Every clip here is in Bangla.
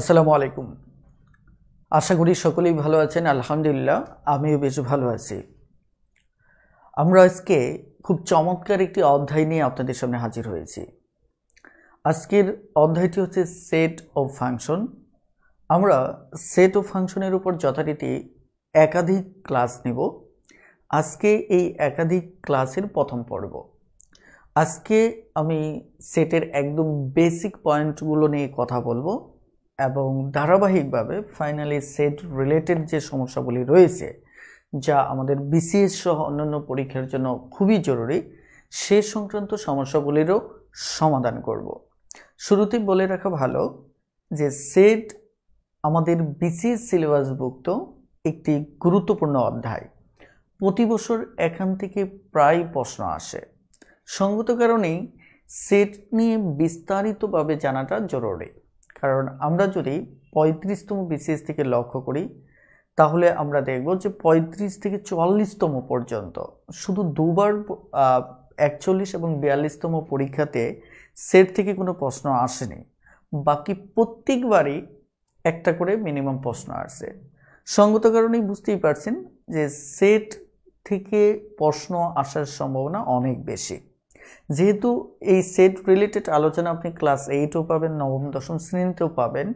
আসসালামু আলাইকুম আশা করি সকলেই ভালো আছেন আলহামদুলিল্লাহ আমিও বেশ ভালো আছি আমরা আজকে খুব চমৎকার একটি অধ্যায় নিয়ে আপনাদের সামনে হাজির হয়েছি আজকের অধ্যায়টি হচ্ছে সেট অফ ফাংশন আমরা সেট অফ ফাংশনের উপর যথারীতি একাধিক ক্লাস নেব আজকে এই একাধিক ক্লাসের প্রথম পর্ব আজকে আমি সেটের একদম বেসিক পয়েন্টগুলো নিয়ে কথা বলবো এবং ধারাবাহিকভাবে ফাইনালি সেট রিলেটেড যে সমস্যাগুলি রয়েছে যা আমাদের বিসিএস সহ অন্যান্য পরীক্ষার জন্য খুবই জরুরি সে সংক্রান্ত সমস্যাগুলিরও সমাধান করব শুরুতেই বলে রাখা ভালো যে সেট আমাদের বিসিএস সিলেবাসভুক্ত একটি গুরুত্বপূর্ণ অধ্যায় প্রতি বছর এখান থেকে প্রায় প্রশ্ন আসে সঙ্গত কারণেই সেট নিয়ে বিস্তারিতভাবে জানাটা জরুরি কারণ আমরা যদি পঁয়ত্রিশতম বিসিএস থেকে লক্ষ্য করি তাহলে আমরা দেখব যে পঁয়ত্রিশ থেকে চুয়াল্লিশতম পর্যন্ত শুধু দুবার একচল্লিশ এবং বিয়াল্লিশতম পরীক্ষাতে সেট থেকে কোনো প্রশ্ন আসেনি বাকি প্রত্যেকবারই একটা করে মিনিমাম প্রশ্ন আসে সঙ্গত কারণেই বুঝতেই পারছেন যে সেট থেকে প্রশ্ন আসার সম্ভাবনা অনেক বেশি যেহেতু এই সেট রিলেটেড আলোচনা আপনি ক্লাস এইটও পাবেন নবম দশম শ্রেণীতেও পাবেন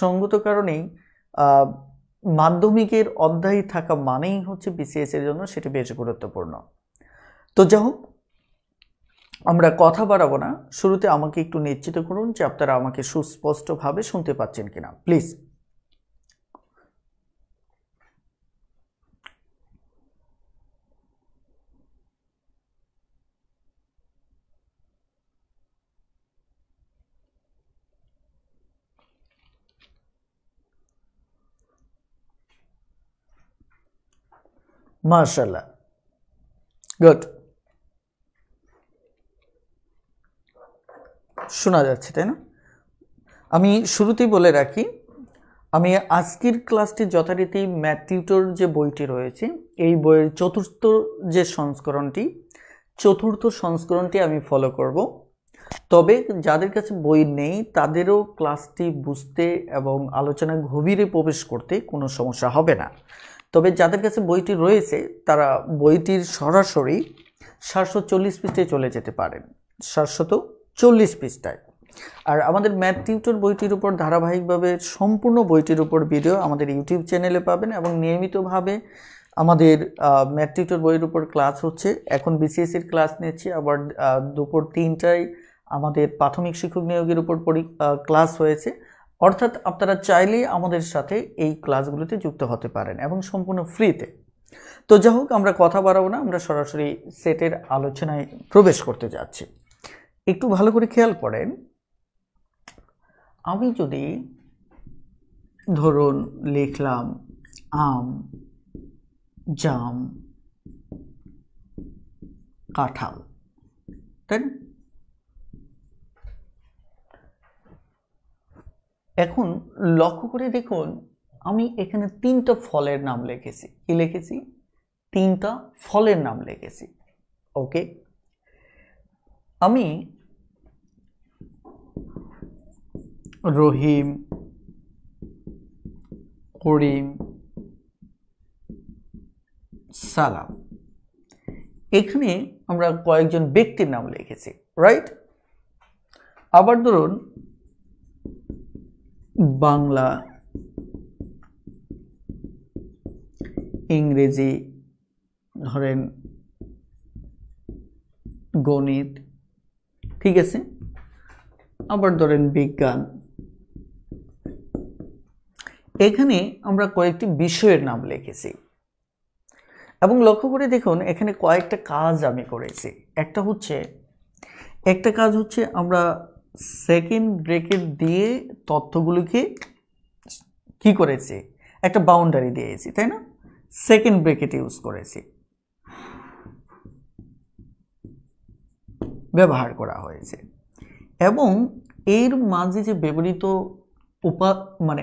সঙ্গত কারণেই মাধ্যমিকের অধ্যায় থাকা মানেই হচ্ছে বিসিএস এর জন্য সেটি বেশ গুরুত্বপূর্ণ তো যাই হোক আমরা কথা বাড়াবো না শুরুতে আমাকে একটু নিশ্চিত করুন যে আপনারা আমাকে সুস্পষ্টভাবে শুনতে পাচ্ছেন কিনা প্লিজ MashaAllah. গুড শোনা যাচ্ছে তাই না আমি শুরুতেই বলে রাখি আমি আজকের ক্লাসটি যথারীতি ম্যাথিউটোর যে বইটি রয়েছে এই বইয়ের চতুর্থ যে সংস্করণটি চতুর্থ সংস্করণটি আমি ফলো করব তবে যাদের কাছে বই নেই তাদেরও ক্লাসটি বুঝতে এবং আলোচনা গভীরে প্রবেশ করতে কোনো সমস্যা হবে না তবে যাদের কাছে বইটি রয়েছে তারা বইটির সরাসরি সাতশো চল্লিশ পৃষ্ঠায় চলে যেতে পারেন সাতশত চল্লিশ পৃষ্ঠায় আর আমাদের ম্যাথ টিউটর বইটির উপর ধারাবাহিকভাবে সম্পূর্ণ বইটির উপর ভিডিও আমাদের ইউটিউব চ্যানেলে পাবেন এবং নিয়মিতভাবে আমাদের ম্যাথ টিউটর বইয়ের উপর ক্লাস হচ্ছে এখন বিসিএসির ক্লাস নিচ্ছি আবার দুপুর তিনটায় আমাদের প্রাথমিক শিক্ষক নিয়োগের উপর ক্লাস হয়েছে অর্থাৎ আপনারা চাইলে আমাদের সাথে এই ক্লাসগুলোতে যুক্ত হতে পারেন এবং সম্পূর্ণ ফ্রিতে তো যাই হোক আমরা কথা বাড়াবো না আমরা সরাসরি সেটের আলোচনায় প্রবেশ করতে যাচ্ছি একটু ভালো করে খেয়াল করেন আমি যদি ধরুন লিখলাম আম জাম কাঁঠাল তাই না এখন লক্ষ্য করে দেখুন আমি এখানে তিনটা ফলের নাম লিখেছি কি লিখেছি তিনটা ফলের নাম লিখেছি ওকে আমি রহিম করিম সালাম এখানে আমরা কয়েকজন ব্যক্তির নাম লিখেছি রাইট আবার ধরুন বাংলা ইংরেজি ধরেন গণিত ঠিক আছে আবার ধরেন বিজ্ঞান এখানে আমরা কয়েকটি বিষয়ের নাম লিখেছি এবং লক্ষ্য করে দেখুন এখানে কয়েকটা কাজ আমি করেছি একটা হচ্ছে একটা কাজ হচ্ছে আমরা সেকেন্ড ব্রেকেট দিয়ে তথ্যগুলিকে কি করেছে একটা বাউন্ডারি দিয়েছি তাই না সেকেন্ড ব্রেকেট ইউজ করেছি ব্যবহার করা হয়েছে এবং এর মাঝে যে ব্যবহৃত উপা মানে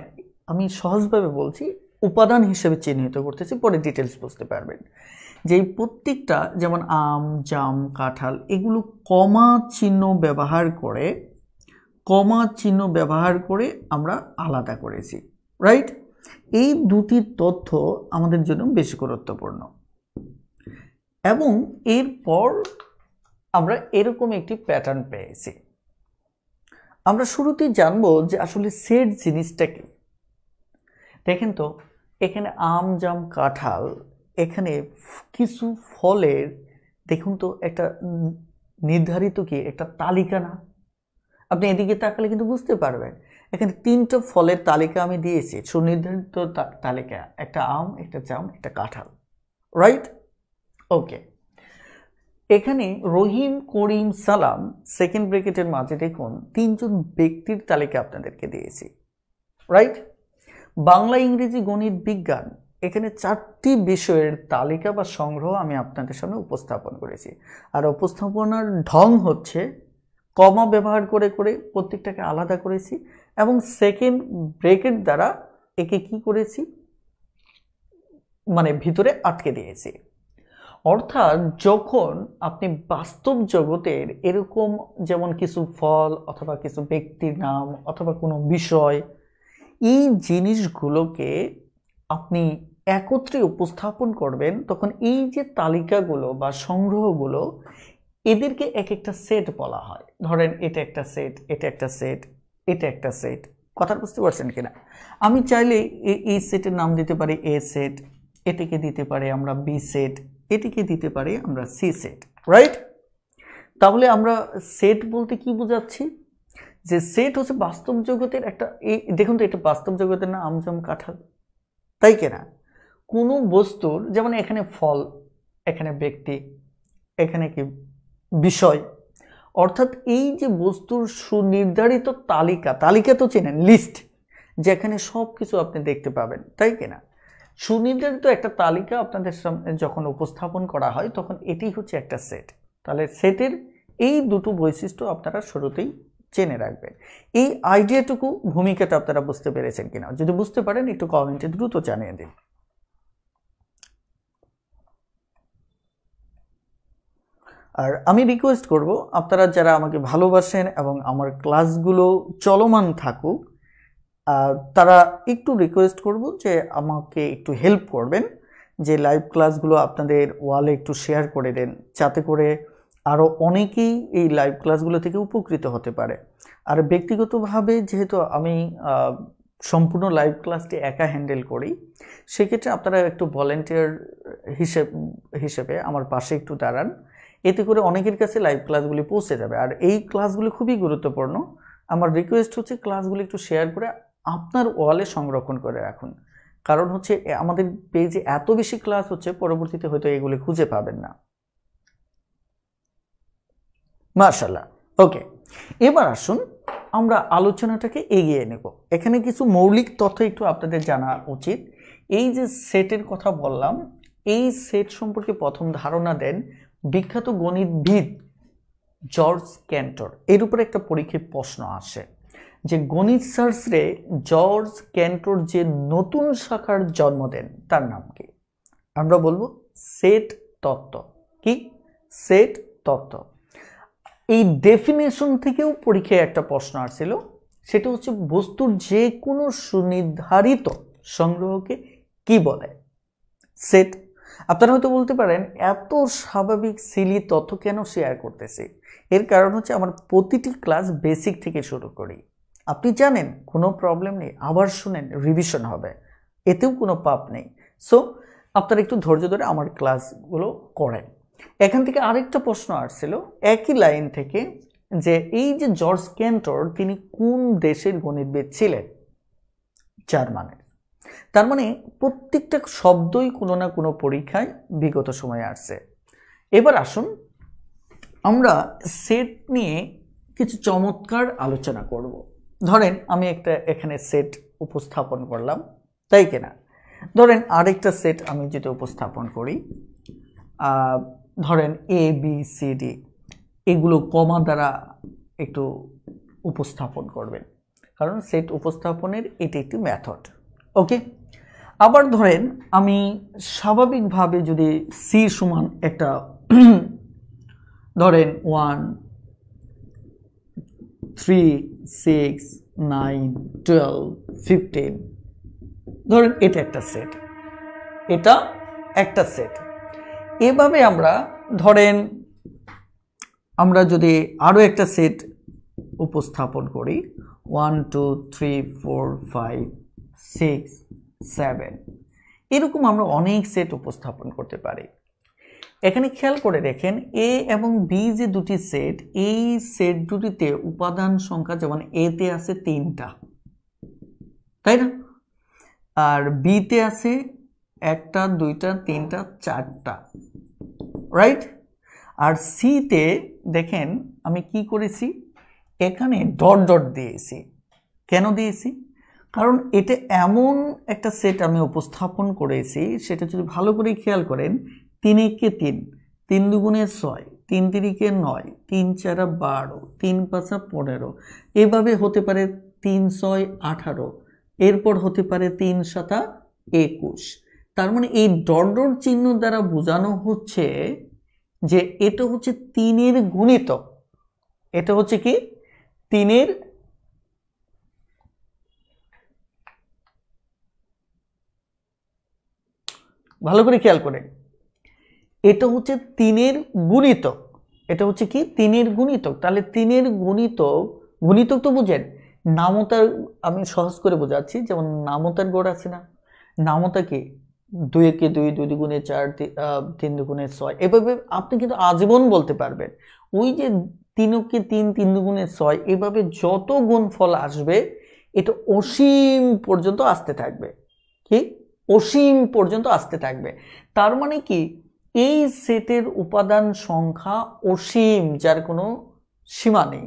আমি সহজভাবে বলছি উপাদান হিসেবে চিহ্নিত করতেছি পরে ডিটেলস বুঝতে পারবেন যে প্রত্যেকটা যেমন আম জাম কাঁঠাল এগুলো কমা চিহ্ন ব্যবহার করে কমা চিহ্ন ব্যবহার করে আমরা আলাদা করেছি রাইট এই দুটি তথ্য আমাদের জন্য বেশি গুরুত্বপূর্ণ এবং এরপর আমরা এরকম একটি প্যাটার্ন পেয়েছি আমরা শুরুতেই জানব যে আসলে সেট জিনিসটা কি দেখেন তো এখানে আম জাম কাঁঠাল এখানে কিছু ফলের দেখুন তো একটা নির্ধারিত কি একটা তালিকা না আপনি এদিকে তাকালে কিন্তু বুঝতে পারবেন এখানে তিনটা ফলের তালিকা আমি দিয়েছি সুনির্ধারিত তালিকা একটা আম একটা জাম একটা কাঁঠাল রাইট ওকে এখানে রহিম করিম সালাম সেকেন্ড ব্রেকেটের মাঝে দেখুন তিনজন ব্যক্তির তালিকা আপনাদেরকে দিয়েছি রাইট বাংলা ইংরেজি গণিত বিজ্ঞান এখানে চারটি বিষয়ের তালিকা বা সংগ্রহ আমি আপনাদের সামনে উপস্থাপন করেছি আর উপস্থাপনার ঢং হচ্ছে কমা ব্যবহার করে করে প্রত্যেকটাকে আলাদা করেছি এবং সেকেন্ড ব্রেকের দ্বারা একে কি করেছি মানে ভিতরে আটকে দিয়েছি অর্থাৎ যখন আপনি বাস্তব জগতের এরকম যেমন কিছু ফল অথবা কিছু ব্যক্তির নাম অথবা কোনো বিষয় এই জিনিসগুলোকে আপনি একত্রে উপস্থাপন করবেন তখন এই যে তালিকাগুলো বা সংগ্রহগুলো এদেরকে এক একটা সেট বলা হয় ধরেন এটা একটা সেট এটা একটা সেট এটা একটা সেট কথা বুঝতে পারছেন কিনা আমি চাইলে এই সেটের নাম দিতে পারি এ সেট এটিকে দিতে পারি আমরা বি সেট এটিকে দিতে পারি আমরা সি সেট রাইট তাহলে আমরা সেট বলতে কি বোঝাচ্ছি যে সেট হচ্ছে বাস্তব জগতের একটা এই দেখুন তো এটা বাস্তব জগতের না আমজম কাঠা তাই কেনা কোনো বস্তুর যেমন এখানে ফল এখানে ব্যক্তি এখানে কি বিষয় অর্থাৎ এই যে বস্তুর সুনির্ধারিত তালিকা তালিকা তো চেনেন লিস্ট যেখানে সব কিছু আপনি দেখতে পাবেন তাই কিনা সুনির্ধারিত একটা তালিকা আপনাদের সামনে যখন উপস্থাপন করা হয় তখন এটি হচ্ছে একটা সেট তাহলে সেটের এই দুটো বৈশিষ্ট্য আপনারা শুরুতেই চেনে রাখবেন এই আইডিয়াটুকু ভূমিকাটা আপনারা বুঝতে পেরেছেন কিনা যদি বুঝতে পারেন একটু কমেন্টে দ্রুত জানিয়ে দিন আর আমি রিকোয়েস্ট করব আপনারা যারা আমাকে ভালোবাসেন এবং আমার ক্লাসগুলো চলমান থাকুক তারা একটু রিকোয়েস্ট করব যে আমাকে একটু হেল্প করবেন যে লাইভ ক্লাসগুলো আপনাদের ওয়ালে একটু শেয়ার করে দেন যাতে করে আরও অনেকেই এই লাইভ ক্লাসগুলো থেকে উপকৃত হতে পারে আর ব্যক্তিগতভাবে যেহেতু আমি সম্পূর্ণ লাইভ ক্লাসটি একা হ্যান্ডেল করি সেক্ষেত্রে আপনারা একটু ভলেন্টিয়ার হিসেব হিসেবে আমার পাশে একটু দাঁড়ান এতে করে অনেকের কাছে লাইভ ক্লাসগুলি পৌঁছে যাবে আর এই ক্লাসগুলি খুবই গুরুত্বপূর্ণ আমার রিকোয়েস্ট হচ্ছে ক্লাসগুলি একটু শেয়ার করে আপনার ওয়ালে সংরক্ষণ করে রাখুন কারণ হচ্ছে আমাদের পেজে এত বেশি ক্লাস হচ্ছে পরবর্তীতে হয়তো এগুলি খুঁজে পাবেন না মার্শাল্লাহ ওকে এবার আসুন আমরা আলোচনাটাকে এগিয়ে নেব এখানে কিছু মৌলিক তথ্য একটু আপনাদের জানা উচিত এই যে সেটের কথা বললাম এই সেট সম্পর্কে প্রথম ধারণা দেন বিখ্যাত গণিতবিদ জর্জ ক্যান্টর এর উপরে একটা পরীক্ষার প্রশ্ন আসে যে গণিত সার্সরে জর্জ ক্যান্টর যে নতুন শাখার জন্ম দেন তার নাম কি আমরা বলবো সেট তত্ত্ব কি সেট তত্ত্ব এই ডেফিনেশন থেকেও পরীক্ষায় একটা প্রশ্ন আসছিল সেটা হচ্ছে বস্তুর যে কোনো সুনির্ধারিত সংগ্রহকে কি বলে সেট আপনারা হয়তো বলতে পারেন এত স্বাভাবিক সিলি তথ্য কেন শেয়ার করতেছে এর কারণ হচ্ছে আমার প্রতিটি ক্লাস বেসিক থেকে শুরু করি আপনি জানেন কোনো প্রবলেম নেই আবার শুনেন রিভিশন হবে এতেও কোনো পাপ নেই সো আপনারা একটু ধৈর্য ধরে আমার ক্লাসগুলো করেন এখান থেকে আরেকটা প্রশ্ন আসছিল একই লাইন থেকে যে এই যে জর্জ ক্যান্টর তিনি কোন দেশের গণিতবিদ ছিলেন জার্মানের তার মানে প্রত্যেকটা শব্দই কোনো না কোনো পরীক্ষায় বিগত সময়ে আসছে এবার আসুন আমরা সেট নিয়ে কিছু চমৎকার আলোচনা করব। ধরেন আমি একটা এখানে সেট উপস্থাপন করলাম তাই কিনা ধরেন আরেকটা সেট আমি যেটা উপস্থাপন করি ধরেন এ বি সি ডি এগুলো কমা দ্বারা একটু উপস্থাপন করবেন কারণ সেট উপস্থাপনের এটি একটি মেথড ওকে আবার ধরেন আমি স্বাভাবিকভাবে যদি সি সমান একটা ধরেন one three six nine twelve fifteen ধরেন এটা একটা সেট এটা একটা সেট এভাবে আমরা ধরেন আমরা যদি আরও একটা সেট উপস্থাপন করি one two three four five six seven এরকম আমরা অনেক সেট উপস্থাপন করতে পারি এখানে খেয়াল করে দেখেন এ এবং বি যে দুটি সেট এই সেট দুটিতে উপাদান সংখ্যা যেমন এতে আছে তিনটা তাই না আর বিতে আছে একটা দুইটা তিনটা চারটা রাইট আর সিতে দেখেন আমি কি করেছি এখানে ডট ডট দিয়েছি কেন দিয়েছি কারণ এটা এমন একটা সেট আমি উপস্থাপন করেছি সেটা যদি ভালো করে খেয়াল করেন তিন একে তিন তিন দুগুণে ছয় তিন তিরিকে নয় তিন চারা বারো তিন পাঁচা পনেরো এভাবে হতে পারে তিন ছয় আঠারো এরপর হতে পারে তিন সাতা একুশ তার মানে এই ডর চিহ্ন দ্বারা বোঝানো হচ্ছে যে এটা হচ্ছে তিনের গুণিত এটা হচ্ছে কি তিনের ভালো করে খেয়াল করে এটা হচ্ছে তিনের গুণিতক এটা হচ্ছে কি তিনের গুণিতক তাহলে তিনের গুণিতক গুণিতক তো বুঝেন নামতার আমি সহজ করে বোঝাচ্ছি যেমন নামতার গড় আছে না নামতা কি দুই একে দুই দুই দুগুণে চার তিন দুগুণে ছয় এভাবে আপনি কিন্তু আজীবন বলতে পারবেন ওই যে তিন তিন তিন দুগুণে ছয় এভাবে যত গুণ ফল আসবে এটা অসীম পর্যন্ত আসতে থাকবে কি অসীম পর্যন্ত আসতে থাকবে তার মানে কি এই সেটের উপাদান সংখ্যা অসীম যার কোনো সীমা নেই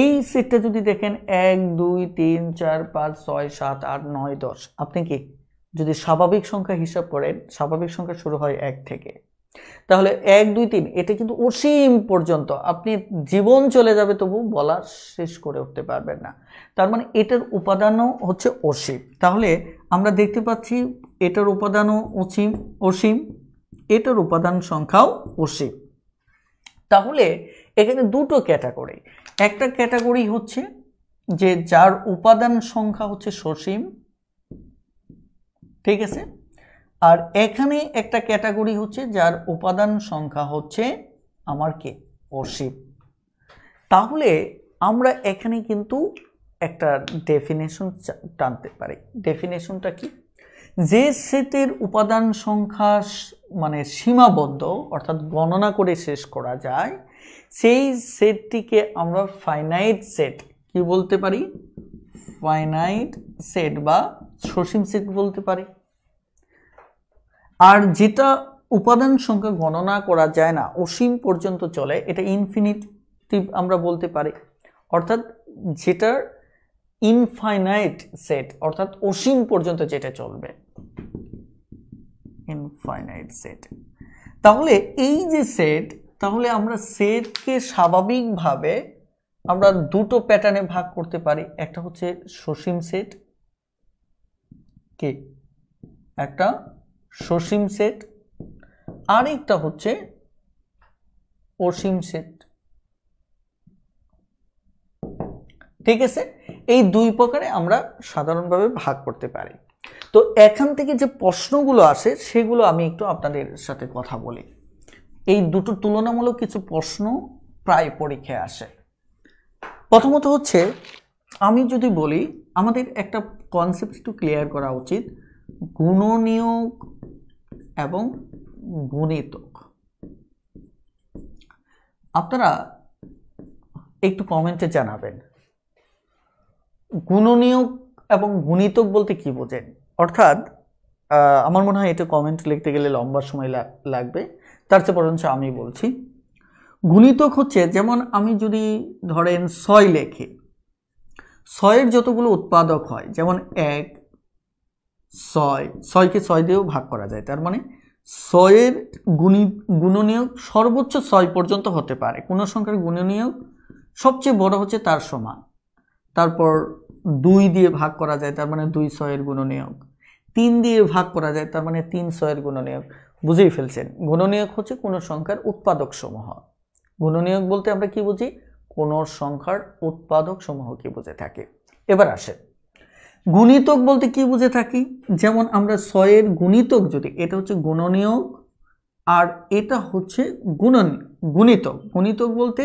এই সেটটা যদি দেখেন এক দুই তিন চার পাঁচ ছয় সাত আট নয় দশ আপনি কি যদি স্বাভাবিক সংখ্যা হিসাব করেন স্বাভাবিক সংখ্যা শুরু হয় এক থেকে তাহলে এক দুই তিন এটা কিন্তু অসীম পর্যন্ত আপনি জীবন চলে যাবে তবু বলা শেষ করে উঠতে পারবেন না তার মানে এটার উপাদানও হচ্ছে অসীম তাহলে আমরা দেখতে পাচ্ছি এটার উপাদানও অসীম অসীম এটার উপাদান সংখ্যাও অসীম তাহলে এখানে দুটো ক্যাটাগরি একটা ক্যাটাগরি হচ্ছে যে যার উপাদান সংখ্যা হচ্ছে সসীম ঠিক আছে আর এখানে একটা ক্যাটাগরি হচ্ছে যার উপাদান সংখ্যা হচ্ছে আমার কে অসীম তাহলে আমরা এখানে কিন্তু একটা ডেফিনেশন টানতে পারি ডেফিনেশনটা কি যে সেটের উপাদান সংখ্যা মানে সীমাবদ্ধ অর্থাৎ গণনা করে শেষ করা যায় সেই সেটটিকে আমরা ফাইনাইট সেট কি বলতে পারি ফাইনাইট সেট বা সসীম সেট বলতে পারি আর যেটা উপাদান সংখ্যা গণনা করা যায় না অসীম পর্যন্ত চলে এটা ইনফিনিটিভ আমরা বলতে পারি অর্থাৎ যেটার ইনফাইনাইট সেট অর্থাৎ অসীম পর্যন্ত যেটা চলবে ইনফাইনাইট সেট তাহলে এই যে সেট তাহলে আমরা সেটকে স্বাভাবিকভাবে আমরা দুটো প্যাটার্নে ভাগ করতে পারি একটা হচ্ছে সসীম সেট কে একটা সসীম সেট আরেকটা হচ্ছে অসীম সেট ঠিক আছে এই দুই প্রকারে আমরা সাধারণভাবে ভাগ করতে পারি তো এখান থেকে যে প্রশ্নগুলো আসে সেগুলো আমি একটু আপনাদের সাথে কথা বলি এই দুটো তুলনামূলক কিছু প্রশ্ন প্রায় পরীক্ষায় আসে প্রথমত হচ্ছে আমি যদি বলি আমাদের একটা কনসেপ্ট একটু ক্লিয়ার করা উচিত গুণনীয়ক এবং গুণিতক আপনারা একটু কমেন্টে জানাবেন গুণনীয়ক এবং গুণিতক বলতে কি বোঝেন অর্থাৎ আমার মনে হয় এটা কমেন্ট লিখতে গেলে লম্বা সময় লাগবে তার চেয়ে বরঞ্চ আমি বলছি গুণিতক হচ্ছে যেমন আমি যদি ধরেন ছয় লেখে ছয়ের যতগুলো উৎপাদক হয় যেমন এক ছয় ছয়কে ছয় দিয়েও ভাগ করা যায় তার মানে ছয়ের গুণি গুণনীয়ক সর্বোচ্চ ছয় পর্যন্ত হতে পারে কোনো সংখ্যার গুণনীয়ক সবচেয়ে বড় হচ্ছে তার সমান তারপর দুই দিয়ে ভাগ করা যায় তার মানে দুই ছয়ের গুণনীয়ক তিন দিয়ে ভাগ করা যায় তার মানে তিন ছয়ের গুণনীয়ক বুঝেই ফেলছেন গুণনীয়ক হচ্ছে কোনো সংখ্যার উৎপাদক সমূহ গুণনীয়ক বলতে আমরা কি বুঝি কোনো সংখ্যার উৎপাদক সমূহকে বুঝে থাকে এবার আসে গুণিতক বলতে কি বুঝে থাকি যেমন আমরা ছয়ের গুণিতক যদি এটা হচ্ছে গুণনীয়ক আর এটা হচ্ছে গুণন গুণিতক গুণিতক বলতে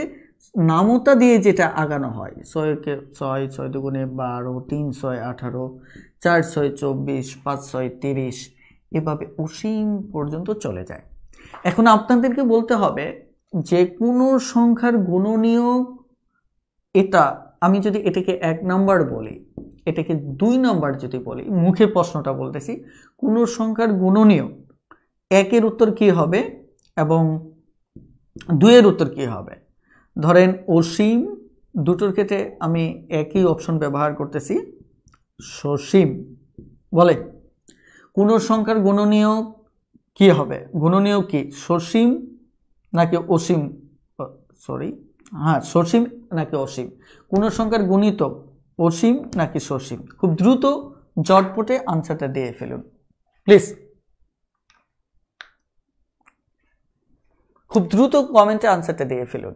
নামতা দিয়ে যেটা আগানো হয় ছয়কে ছয় ছয় দুগুণে বারো তিন ছয় আঠারো চার ছয় চব্বিশ পাঁচ ছয় তিরিশ এভাবে অসীম পর্যন্ত চলে যায় এখন আপনাদেরকে বলতে হবে যে কোনো সংখ্যার গুণনীয় এটা আমি যদি এটাকে এক নাম্বার বলি এটাকে দুই নাম্বার যদি বলি মুখে প্রশ্নটা বলতেছি কোনো সংখ্যার গুণনীয় একের উত্তর কি হবে এবং দুয়ের উত্তর কি হবে ধরেন অসীম দুটোর ক্ষেত্রে আমি একই অপশন ব্যবহার করতেছি সসীম বলে কোনো সংখ্যার গুণনীয় কি হবে গুণনীয় কি সসীম নাকি অসীম সরি হ্যাঁ সসীম নাকি অসীম কোনো সংখ্যার গুণিত অসীম নাকি সসীম খুব দ্রুত জটপটে আনসারটা দিয়ে ফেলুন প্লিজ খুব দ্রুত কমেন্টে আনসারটা দিয়ে ফেলুন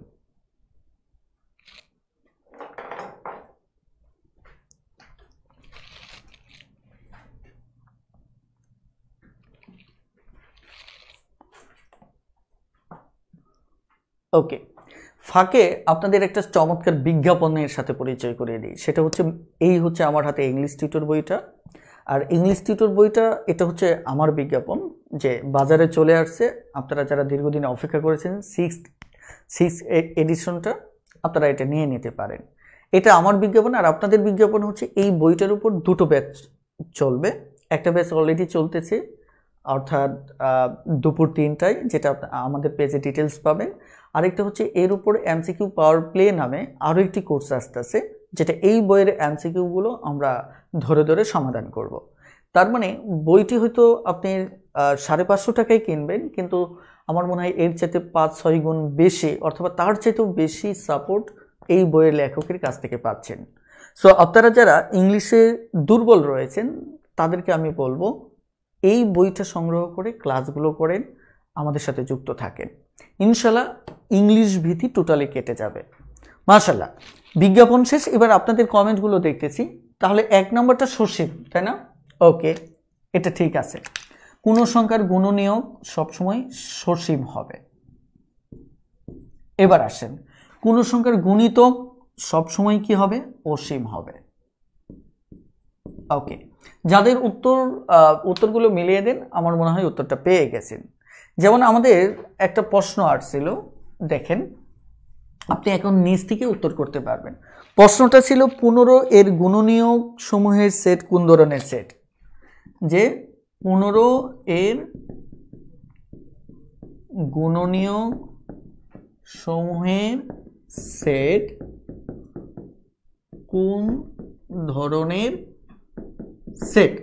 ওকে ফাঁকে আপনাদের একটা চমৎকার বিজ্ঞাপনের সাথে পরিচয় করিয়ে দিই সেটা হচ্ছে এই হচ্ছে আমার হাতে ইংলিশ টিউটর বইটা আর ইংলিশ টিউটর বইটা এটা হচ্ছে আমার বিজ্ঞাপন যে বাজারে চলে আসছে আপনারা যারা দীর্ঘদিন অপেক্ষা করেছেন সিক্স সিক্স এডিশনটা আপনারা এটা নিয়ে নিতে পারেন এটা আমার বিজ্ঞাপন আর আপনাদের বিজ্ঞাপন হচ্ছে এই বইটার উপর দুটো ব্যাচ চলবে একটা ব্যাচ অলরেডি চলতেছে অর্থাৎ দুপুর তিনটায় যেটা আমাদের পেজে ডিটেলস পাবেন আরেকটা হচ্ছে এর উপর এমসিকিউ পাওয়ার প্লে নামে আরও একটি কোর্স আসতেছে যেটা এই বইয়ের এমসিকিউগুলো আমরা ধরে ধরে সমাধান করব। তার মানে বইটি হয়তো আপনি সাড়ে পাঁচশো টাকায় কিনবেন কিন্তু আমার মনে হয় এর চাইতে পাঁচ ছয় গুণ বেশি অথবা তার চাইতেও বেশি সাপোর্ট এই বইয়ের লেখকের কাছ থেকে পাচ্ছেন সো আপনারা যারা ইংলিশে দুর্বল রয়েছেন তাদেরকে আমি বলবো এই বইটা সংগ্রহ করে ক্লাসগুলো করেন আমাদের সাথে যুক্ত থাকেন ইনশাল্লাহ ইংলিশ ভীতি টোটালি কেটে যাবে মার্শাল্লাহ বিজ্ঞাপন শেষ এবার আপনাদের কমেন্টগুলো দেখতেছি তাহলে এক নম্বরটা সর্ষে তাই না ওকে এটা ঠিক আছে কোনো সংখ্যার নিয়োগ সবসময় সসীম হবে এবার আসেন কোনো সংখ্যার গুণিত সবসময় কি হবে অসীম হবে ওকে যাদের উত্তর উত্তরগুলো মিলিয়ে দিন আমার মনে হয় উত্তরটা পেয়ে গেছেন যেমন আমাদের একটা প্রশ্ন আসছিল দেখেন আপনি এখন নিজ থেকে উত্তর করতে পারবেন প্রশ্নটা ছিল পনেরো এর গুণনীয়ক সমূহের সেট কোন ধরনের সেট যে পনেরো এর গুণনীয়ক সমূহের সেট কোন ধরনের সেট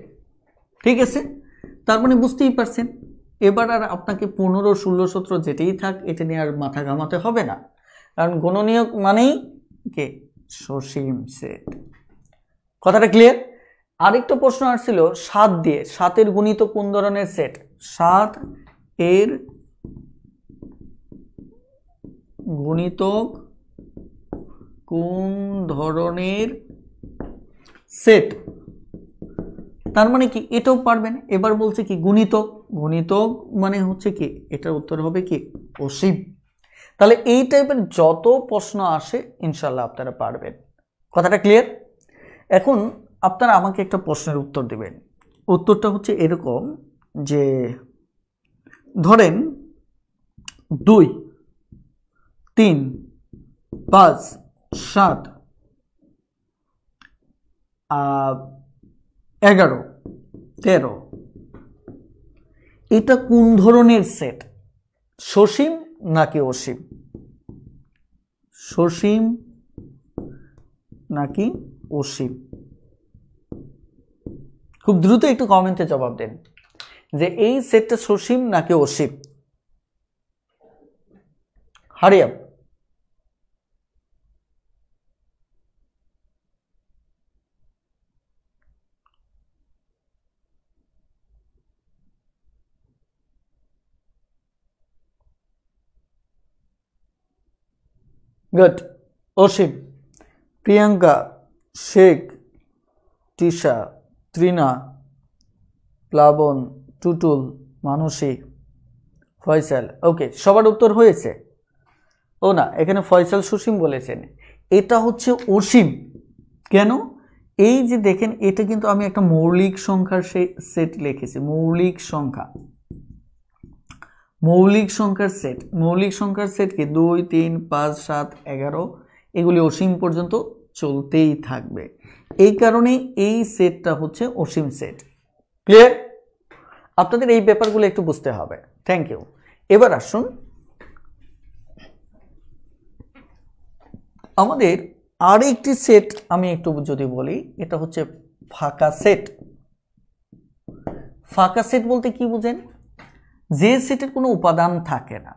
ঠিক আছে তার মানে বুঝতেই পারছেন এবার আর আপনাকে পনেরো ষোলো সত্র যেটাই থাক এটা নিয়ে আর মাথা ঘামাতে হবে না কারণ গণনীয় মানেই কে সসীম সেট কথাটা ক্লিয়ার আরেকটা প্রশ্ন আসছিল সাত দিয়ে সাতের গুণিত কোন ধরনের সেট সাত এর গুণিত কোন ধরনের সেট তার মানে কি এটাও পারবেন এবার বলছে কি গুণিতক গুণিতক মানে হচ্ছে কি এটার উত্তর হবে কি অসীম তাহলে এই টাইপের যত প্রশ্ন আসে ইনশাল্লাহ আপনারা পারবেন কথাটা ক্লিয়ার এখন আপনারা আমাকে একটা প্রশ্নের উত্তর দেবেন উত্তরটা হচ্ছে এরকম যে ধরেন দুই তিন পাঁচ সাত এগারো তেরো এটা কোন ধরনের সেট সসীম নাকি অসীম সসীম নাকি অসীম খুব দ্রুত একটু কমেন্টে জবাব দেন যে এই সেটটা সসীম নাকি অসীম হারিয়াব গুড অসীম প্রিয়াঙ্কা শেখ টিশা ত্রিনা প্লাবন টুটুল মানসী ফয়সাল ওকে সবার উত্তর হয়েছে ও না এখানে ফয়সাল সুসীম বলেছেন এটা হচ্ছে অসীম কেন এই যে দেখেন এটা কিন্তু আমি একটা মৌলিক সংখ্যার সে সেট লিখেছি মৌলিক সংখ্যা মৌলিক সংখ্যার সেট মৌলিক সংখ্যার সেটকে দুই তিন পাঁচ সাত এগারো এগুলি অসীম পর্যন্ত চলতেই থাকবে এই কারণে এই সেটটা হচ্ছে অসীম সেট ক্লিয়ার আপনাদের এই ব্যাপারগুলো একটু বুঝতে হবে থ্যাংক ইউ এবার আসুন আমাদের আরেকটি সেট আমি একটু যদি বলি এটা হচ্ছে ফাঁকা সেট ফাঁকা সেট বলতে কি বুঝেন যে সেটের কোনো উপাদান থাকে না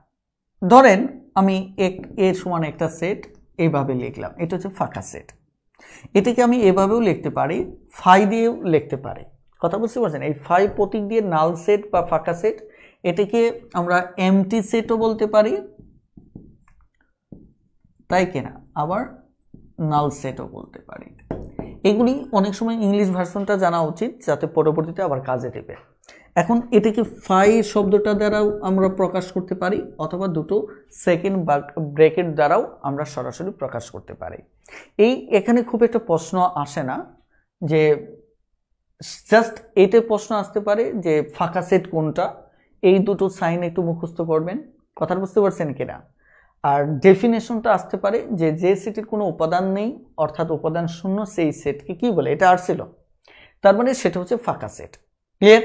ধরেন আমি এক এ সমান একটা সেট এভাবে লিখলাম এটা হচ্ছে ফাঁকা সেট এটাকে আমি এভাবেও লিখতে পারি ফাই দিয়েও লিখতে পারি কথা বুঝতে পারছেন এই ফাই প্রতীক দিয়ে নাল সেট বা ফাঁকা সেট এটাকে আমরা এমটি সেটও বলতে পারি তাই কিনা আবার নাল সেটও বলতে পারি এগুলি অনেক সময় ইংলিশ ভার্সনটা জানা উচিত যাতে পরবর্তীতে আবার কাজে দেবে এখন এটিকে ফাই শব্দটা দ্বারাও আমরা প্রকাশ করতে পারি অথবা দুটো সেকেন্ড ব্রেকেট দ্বারাও আমরা সরাসরি প্রকাশ করতে পারি এই এখানে খুব একটা প্রশ্ন আসে না যে জাস্ট এতে প্রশ্ন আসতে পারে যে ফাঁকা সেট কোনটা এই দুটো সাইন একটু মুখস্থ করবেন কথা বুঝতে পারছেন কিনা আর ডেফিনেশনটা আসতে পারে যে যে সেটের কোনো উপাদান নেই অর্থাৎ উপাদান শূন্য সেই সেটকে কি বলে এটা ছিল তার মানে সেটা হচ্ছে ফাঁকা সেট ক্লিয়ার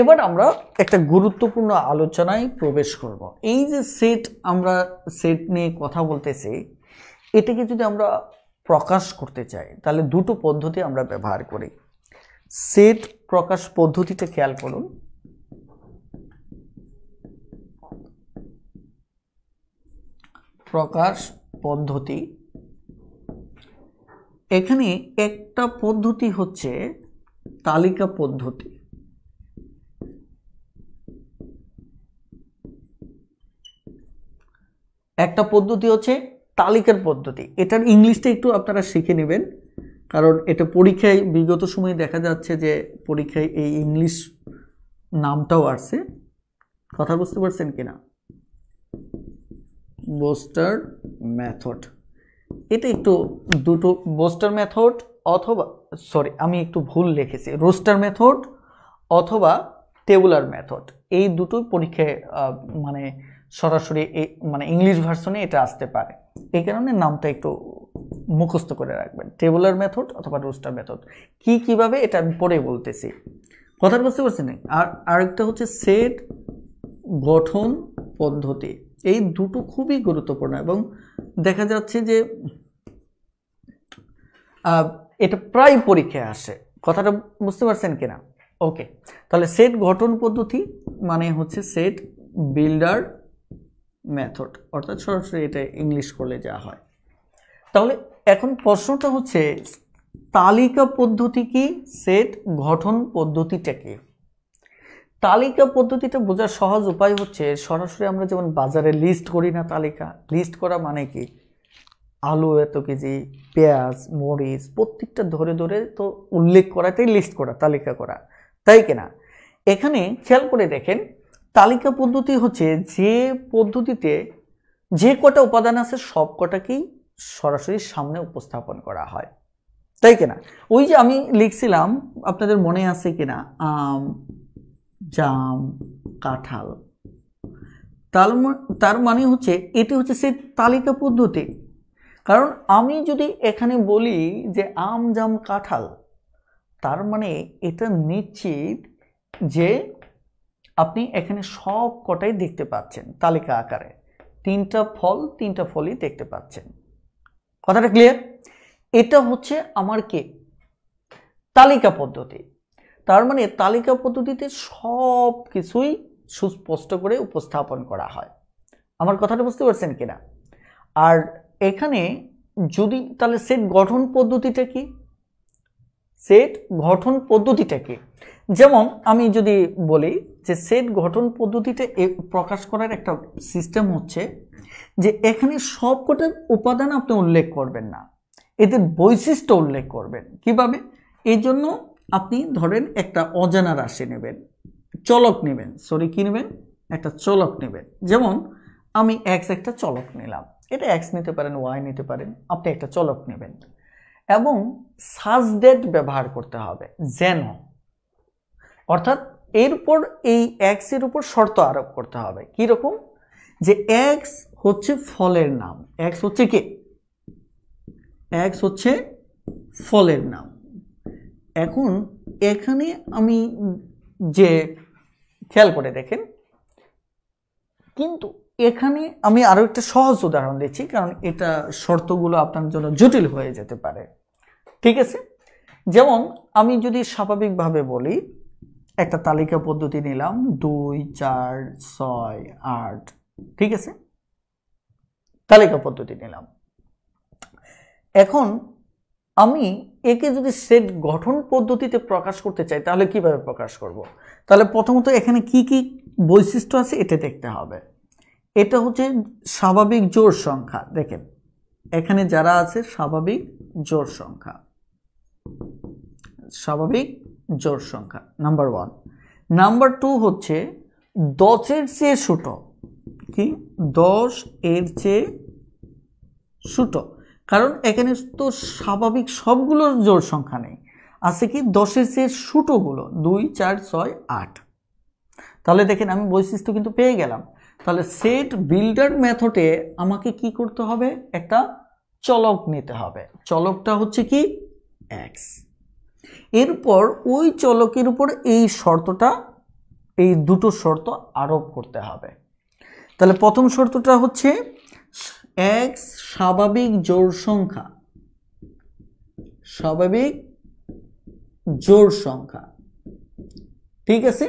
এবার আমরা একটা গুরুত্বপূর্ণ আলোচনায় প্রবেশ করব এই যে সেট আমরা সেট নিয়ে কথা বলতেছি এটাকে যদি আমরা প্রকাশ করতে চাই তাহলে দুটো পদ্ধতি আমরা ব্যবহার করি সেট প্রকাশ পদ্ধতিটা খেয়াল করুন প্রকাশ পদ্ধতি এখানে একটা পদ্ধতি হচ্ছে তালিকা পদ্ধতি একটা পদ্ধতি হচ্ছে তালিকার পদ্ধতি এটার ইংলিশটা একটু আপনারা শিখে নেবেন কারণ এটা পরীক্ষায় বিগত সময়ে দেখা যাচ্ছে যে পরীক্ষায় এই ইংলিশ নামটাও আসছে কথা বুঝতে পারছেন কি না বোস্টার ম্যাথড এটা একটু দুটো বোস্টার ম্যাথড অথবা সরি আমি একটু ভুল লিখেছি রোস্টার ম্যাথড অথবা টেবুলার ম্যাথড এই দুটো পরীক্ষায় মানে সরাসরি মানে ইংলিশ ভার্সনে এটা আসতে পারে এই কারণে নামটা একটু মুখস্থ করে রাখবেন টেবুলার মেথড অথবা রোস্টার মেথড কি কিভাবে এটা আমি পরে বলতেছি কথাটা বুঝতে পারছি না আর আরেকটা হচ্ছে সেট গঠন পদ্ধতি এই দুটো খুবই গুরুত্বপূর্ণ এবং দেখা যাচ্ছে যে এটা প্রায় পরীক্ষায় আসে কথাটা বুঝতে পারছেন কিনা ওকে তাহলে সেট গঠন পদ্ধতি মানে হচ্ছে সেট বিল্ডার মেথড অর্থাৎ সরাসরি এটা ইংলিশ করলে যা হয় তাহলে এখন প্রশ্নটা হচ্ছে তালিকা পদ্ধতি কি সেট গঠন পদ্ধতিটা কি তালিকা পদ্ধতিটা বোঝার সহজ উপায় হচ্ছে সরাসরি আমরা যেমন বাজারে লিস্ট করি না তালিকা লিস্ট করা মানে কি আলু এত কেজি পেঁয়াজ মরিচ প্রত্যেকটা ধরে ধরে তো উল্লেখ করাতেই লিস্ট করা তালিকা করা তাই কিনা এখানে খেয়াল করে দেখেন তালিকা পদ্ধতি হচ্ছে যে পদ্ধতিতে যে কটা উপাদান আছে সব কটাকেই সরাসরি সামনে উপস্থাপন করা হয় তাই কিনা ওই যে আমি লিখছিলাম আপনাদের মনে আছে কিনা আম জাম কাঁঠাল তার তার মানে হচ্ছে এটি হচ্ছে সেই তালিকা পদ্ধতি কারণ আমি যদি এখানে বলি যে আম জাম কাঁঠাল তার মানে এটা নিশ্চিত যে আপনি এখানে সব কটাই দেখতে পাচ্ছেন তালিকা আকারে তিনটা ফল তিনটা ফলই দেখতে পাচ্ছেন কথাটা ক্লিয়ার এটা হচ্ছে আমার কে তালিকা পদ্ধতি তার মানে তালিকা পদ্ধতিতে সব কিছুই সুস্পষ্ট করে উপস্থাপন করা হয় আমার কথাটা বুঝতে পারছেন কিনা আর এখানে যদি তাহলে সেট গঠন পদ্ধতিটা কি সেট গঠন পদ্ধতিটা কি যেমন আমি যদি বলি যে সেট গঠন পদ্ধতিতে প্রকাশ করার একটা সিস্টেম হচ্ছে যে এখানে সবকটার উপাদান আপনি উল্লেখ করবেন না এদের বৈশিষ্ট্য উল্লেখ করবেন কিভাবে এই জন্য আপনি ধরেন একটা অজানা রাশি নেবেন চলক নেবেন সরি কী নেবেন একটা চলক নেবেন যেমন আমি এক্স একটা চলক নিলাম এটা এক্স নিতে পারেন ওয়াই নিতে পারেন আপনি একটা চলক নেবেন এবং সাজডেট ব্যবহার করতে হবে যেন অর্থাৎ এর উপর এই এক্সের উপর শর্ত আরোপ করতে হবে কীরকম যে এক্স হচ্ছে ফলের নাম এক্স হচ্ছে কে এক্স হচ্ছে ফলের নাম এখন এখানে আমি যে খেয়াল করে দেখেন কিন্তু এখানে আমি আরও একটা সহজ উদাহরণ দিচ্ছি কারণ এটা শর্তগুলো আপনার জন্য জটিল হয়ে যেতে পারে ঠিক আছে যেমন আমি যদি স্বাভাবিকভাবে বলি একটা তালিকা পদ্ধতি নিলাম দুই চার ছয় আট ঠিক আছে তালিকা পদ্ধতি নিলাম এখন আমি একে যদি সেট গঠন পদ্ধতিতে প্রকাশ করতে চাই তাহলে কিভাবে প্রকাশ করব। তাহলে প্রথমত এখানে কি কি বৈশিষ্ট্য আছে এটা দেখতে হবে এটা হচ্ছে স্বাভাবিক জোর সংখ্যা দেখেন এখানে যারা আছে স্বাভাবিক জোর সংখ্যা স্বাভাবিক জোর সংখ্যা নাম্বার ওয়ান নাম্বার টু হচ্ছে দশের চেয়ে ছোট কি দশ এর চেয়ে ছোট কারণ এখানে তো স্বাভাবিক সবগুলোর জোর সংখ্যা নেই আছে কি দশের চেয়ে ছোটোগুলো দুই চার ছয় আট তাহলে দেখেন আমি বৈশিষ্ট্য কিন্তু পেয়ে গেলাম তাহলে সেট বিল্ডার মেথডে আমাকে কি করতে হবে একটা চলক নিতে হবে চলকটা হচ্ছে কি এক্স এরপর ওই চলকের উপর এই শর্তটা এই দুটো শর্ত আরোপ করতে হবে তাহলে প্রথম শর্তটা হচ্ছে এক স্বাভাবিক জোর সংখ্যা স্বাভাবিক জোর সংখ্যা ঠিক আছে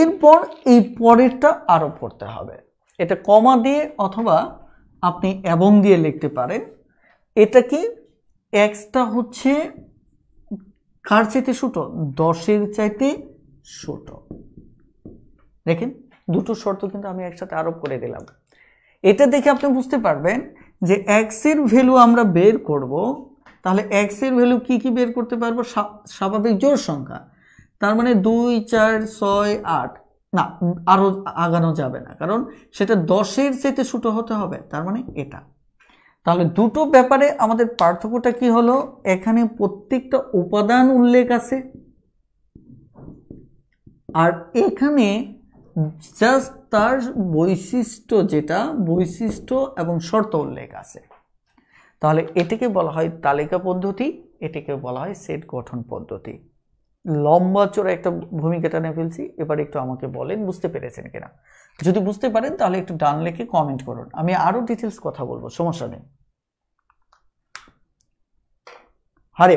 এরপর এই পরেরটা আরোপ করতে হবে এটা কমা দিয়ে অথবা আপনি এবং দিয়ে লিখতে পারেন এটা কি এক্সটা হচ্ছে কার চাইতে ছোট দশের চাইতে ছোট দেখেন দুটো শর্ত কিন্তু আমি একসাথে আরোপ করে দিলাম এটা দেখে আপনি বুঝতে পারবেন যে এক্সের ভ্যালু আমরা বের করব তাহলে এক্সের ভ্যালু কি কি বের করতে পারবো স্বাভাবিক জোর সংখ্যা তার মানে দুই চার ছয় আট না আরও আগানো যাবে না কারণ সেটা দশের চাইতে ছোটো হতে হবে তার মানে এটা তাহলে দুটো ব্যাপারে আমাদের পার্থক্যটা কি হলো এখানে প্রত্যেকটা উপাদান উল্লেখ আছে আর এখানে জাস্ট তার বৈশিষ্ট্য যেটা বৈশিষ্ট্য এবং শর্ত উল্লেখ আছে তাহলে এটাকে বলা হয় তালিকা পদ্ধতি এটাকে বলা হয় সেট গঠন পদ্ধতি লম্বা চোরা একটা ভূমিকাটা নিয়ে ফেলছি এবার একটু আমাকে বলেন বুঝতে পেরেছেন কিনা যদি বুঝতে পারেন তাহলে একটু ডান লেখে কমেন্ট করুন আমি আরও ডিটেলস কথা বলবো সমস্যা নেই হারে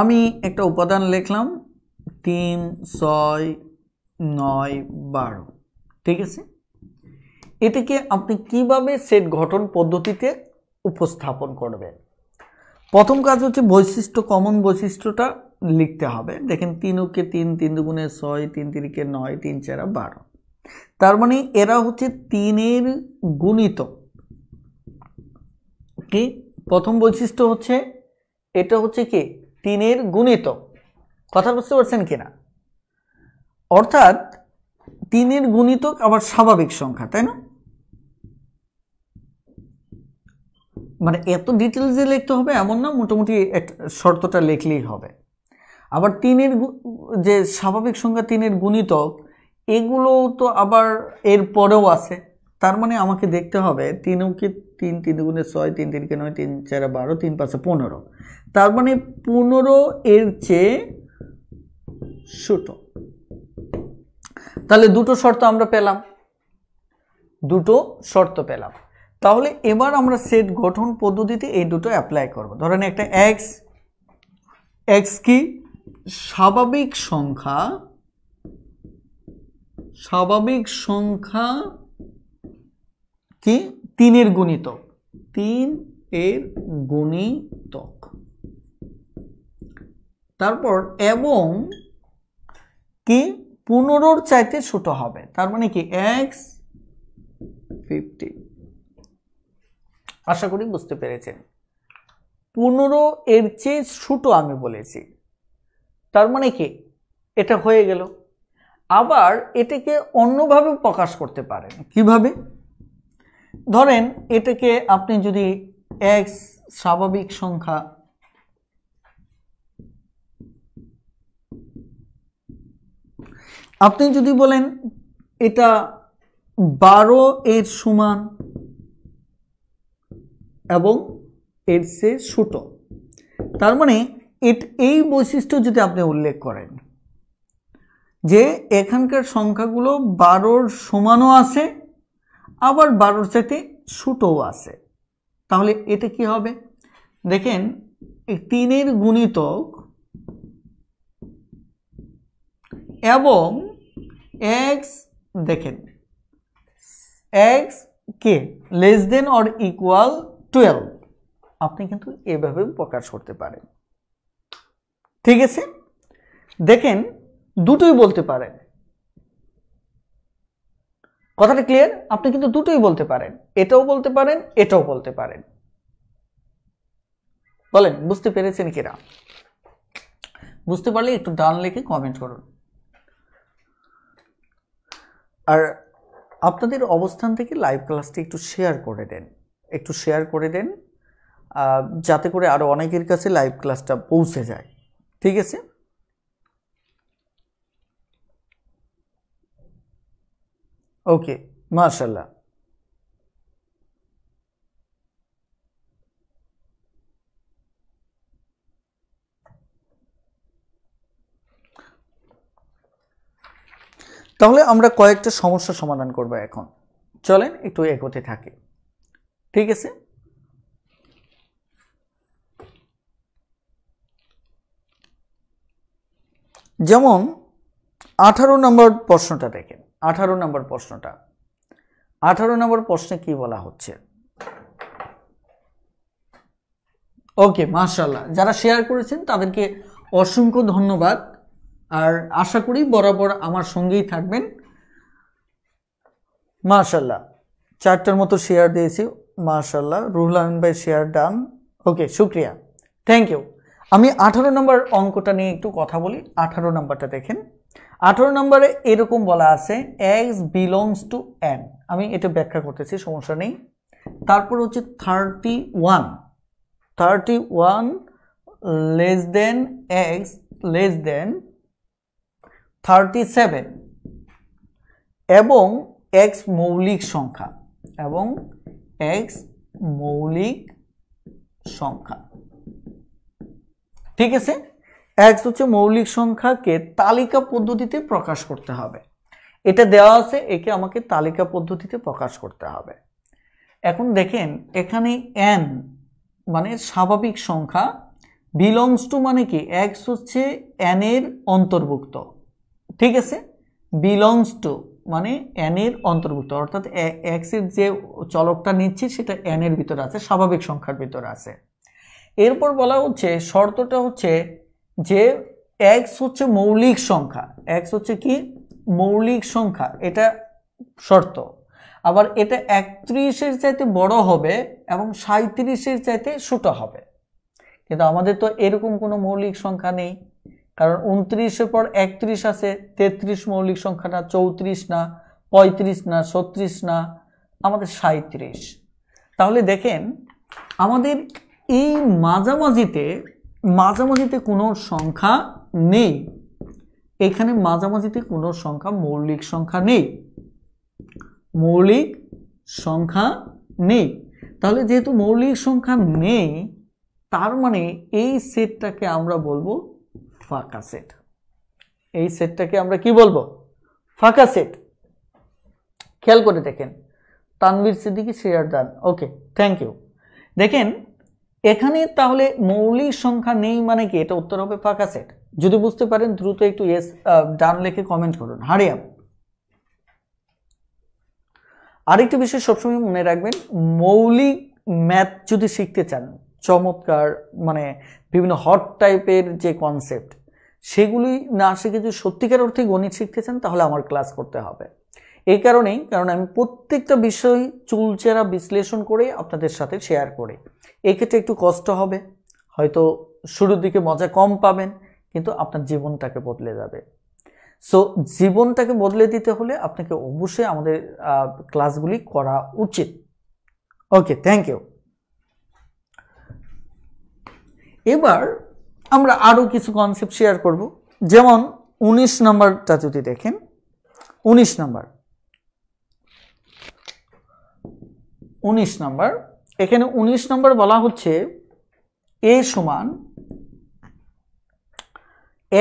আমি একটা উপাদান লিখলাম তিন ছয় নয় বারো ঠিক আছে এটিকে আপনি কিভাবে সেট গঠন পদ্ধতিতে উপস্থাপন করবেন প্রথম কাজ হচ্ছে বৈশিষ্ট্য কমন বৈশিষ্ট্যটা লিখতে হবে দেখেন তিন তিন তিন দুগুণে ছয় তিন তিনকে নয় তিন চারা বারো তার মানে এরা হচ্ছে তিনের গুণিত কি প্রথম বৈশিষ্ট্য হচ্ছে এটা হচ্ছে কি তিনের গুণিতক কথা বুঝতে পারছেন কিনা অর্থাৎ তিনের গুণিতক আবার স্বাভাবিক সংখ্যা তাই না মানে এত ডিটেলসে লিখতে হবে এমন না মোটামুটি শর্তটা লিখলেই হবে আবার তিনের যে স্বাভাবিক সংখ্যা তিনের গুণিতক এগুলো তো আবার এর পরেও আছে তার মানে আমাকে দেখতে হবে তিন তিন তিন গুণে ছয় তিন তিনকে নয় তিন চারে বারো তিন পাঁচে পনেরো তার মানে পনেরো এর চেয়ে ছোট তাহলে দুটো শর্ত আমরা পেলাম দুটো শর্ত পেলাম তাহলে এবার আমরা সেট গঠন পদ্ধতিতে এই দুটো অ্যাপ্লাই করব ধরেন একটা এক্স এক্স কি স্বাভাবিক সংখ্যা স্বাভাবিক সংখ্যা কি তিনের গুণিতক তিন এর গুণিতক তারপর এবং কি পনেরোর চাইতে ছোট হবে তার মানে কি এক্স ফিফটি আশা করি বুঝতে পেরেছেন পনেরো এর চেয়ে ছোট আমি বলেছি তার মানে কি এটা হয়ে গেল আবার এটাকে অন্যভাবে প্রকাশ করতে পারেন কিভাবে ধরেন এটাকে আপনি যদি এক্স স্বাভাবিক সংখ্যা আপনি যদি বলেন এটা বারো এর সমান এবং এর সে ছোট তার মানে এই বৈশিষ্ট্য যদি আপনি উল্লেখ করেন যে এখানকার সংখ্যাগুলো বারোর সমানও আছে আবার বারোর সাথে সুটও আছে তাহলে এতে কি হবে দেখেন তিনের গুণিতক এবং এক্স দেখেন এক্স কে less than or equal twelve আপনি কিন্তু এভাবে প্রকাশ করতে পারেন ঠিক আছে দেখেন দুটোই বলতে পারেন কথাটা ক্লিয়ার আপনি কিন্তু দুটোই বলতে পারেন এটাও বলতে পারেন এটাও বলতে পারেন বলেন বুঝতে পেরেছেন কিনা বুঝতে পারলে একটু ডান লিখে কমেন্ট করুন আর আপনাদের অবস্থান থেকে লাইভ ক্লাসটি একটু শেয়ার করে দেন একটু শেয়ার করে দেন যাতে করে আরও অনেকের কাছে লাইভ ক্লাসটা পৌঁছে যায় ঠিক আছে ওকে মার্শাল্লাহ তাহলে আমরা কয়েকটা সমস্যা সমাধান করব এখন চলেন একটু একতে থাকি ঠিক আছে যেমন আঠারো নম্বর প্রশ্নটা দেখেন আঠারো নম্বর প্রশ্নটা আঠারো নম্বর প্রশ্নে কি বলা হচ্ছে ওকে মাশাল্লাহ যারা শেয়ার করেছেন তাদেরকে অসংখ্য ধন্যবাদ আর আশা করি বরাবর আমার সঙ্গেই থাকবেন মাশাল্লাহ চারটার মতো শেয়ার দিয়েছি মাশাল্লাহ রুহুল আমিন ভাই শেয়ার ডান ওকে শুক্রিয়া থ্যাংক ইউ আমি আঠারো নম্বর অঙ্কটা নিয়ে একটু কথা বলি আঠারো নম্বরটা দেখেন আঠেরো নম্বরে এরকম বলা আছে এক্স বিলংস টু এন আমি এটা ব্যাখ্যা করতেছি সমস্যা নেই তারপর হচ্ছে thirty one thirty one less than x less than thirty seven এবং এক্স মৌলিক সংখ্যা এবং এক্স মৌলিক সংখ্যা ঠিক আছে এক্স হচ্ছে মৌলিক সংখ্যাকে তালিকা পদ্ধতিতে প্রকাশ করতে হবে এটা দেওয়া আছে একে আমাকে তালিকা পদ্ধতিতে প্রকাশ করতে হবে এখন দেখেন এখানে এন মানে স্বাভাবিক সংখ্যা বিলংস টু মানে কি এক্স হচ্ছে এনের অন্তর্ভুক্ত ঠিক আছে বিলংস টু মানে এনের অন্তর্ভুক্ত অর্থাৎ এক্সের যে চলকটা নিচ্ছি সেটা এনের ভিতরে আছে স্বাভাবিক সংখ্যার ভিতরে আছে এরপর বলা হচ্ছে শর্তটা হচ্ছে যে এক্স হচ্ছে মৌলিক সংখ্যা এক্স হচ্ছে কি মৌলিক সংখ্যা এটা শর্ত আবার এটা একত্রিশের চাইতে বড় হবে এবং সাঁত্রিশের চাইতে ছোট হবে কিন্তু আমাদের তো এরকম কোনো মৌলিক সংখ্যা নেই কারণ উনত্রিশের পর একত্রিশ আছে তেত্রিশ মৌলিক সংখ্যা না চৌত্রিশ না পঁয়ত্রিশ না ছত্রিশ না আমাদের সাঁত্রিশ তাহলে দেখেন আমাদের এই মাঝামাঝিতে মাঝামাঝিতে কোনো সংখ্যা নেই এখানে মাঝামাঝিতে কোনো সংখ্যা মৌলিক সংখ্যা নেই মৌলিক সংখ্যা নেই তাহলে যেহেতু মৌলিক সংখ্যা নেই তার মানে এই সেটটাকে আমরা বলবো ফাঁকা সেট এই সেটটাকে আমরা কি বলবো ফাঁকা সেট খেয়াল করে দেখেন তানবির সিদ্দিকি দান ওকে থ্যাংক ইউ দেখেন এখানে তাহলে মৌলিক সংখ্যা নেই মানে কি এটা উত্তর হবে ফাঁকা সেট যদি বুঝতে পারেন দ্রুত একটু এস ডান লেখে কমেন্ট করুন হারে আরেকটি বিষয় সবসময় মনে রাখবেন মৌলিক ম্যাথ যদি শিখতে চান চমৎকার মানে বিভিন্ন হট টাইপের যে কনসেপ্ট সেগুলি না শিখে যদি সত্যিকার অর্থে গণিত শিখতে চান তাহলে আমার ক্লাস করতে হবে এই কারণেই কারণ আমি প্রত্যেকটা বিষয় চুলচেরা বিশ্লেষণ করে আপনাদের সাথে শেয়ার করি এক্ষেত্রে একটু কষ্ট হবে হয়তো শুরুর দিকে মজা কম পাবেন কিন্তু আপনার জীবনটাকে বদলে যাবে সো জীবনটাকে বদলে দিতে হলে আপনাকে অবশ্যই আমাদের ক্লাসগুলি করা উচিত ওকে থ্যাংক ইউ এবার আমরা আরও কিছু কনসেপ্ট শেয়ার করব যেমন ১৯ নম্বরটা যদি দেখেন ১৯ নম্বর ১৯ নম্বর এখানে ১৯ নম্বর বলা হচ্ছে এ সমান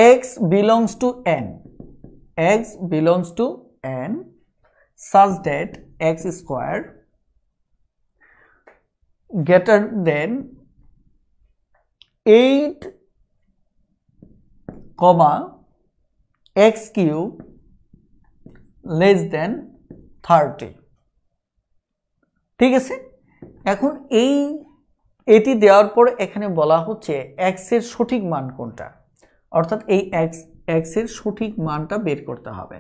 X belongs to N X belongs to N such that X square greater than eight comma X Q less than thirty ঠিক আছে এখন এই এটি দেওয়ার পর এখানে বলা হচ্ছে এক্সের সঠিক মান কোনটা অর্থাৎ এই এক্স এক্সের সঠিক মানটা বের করতে হবে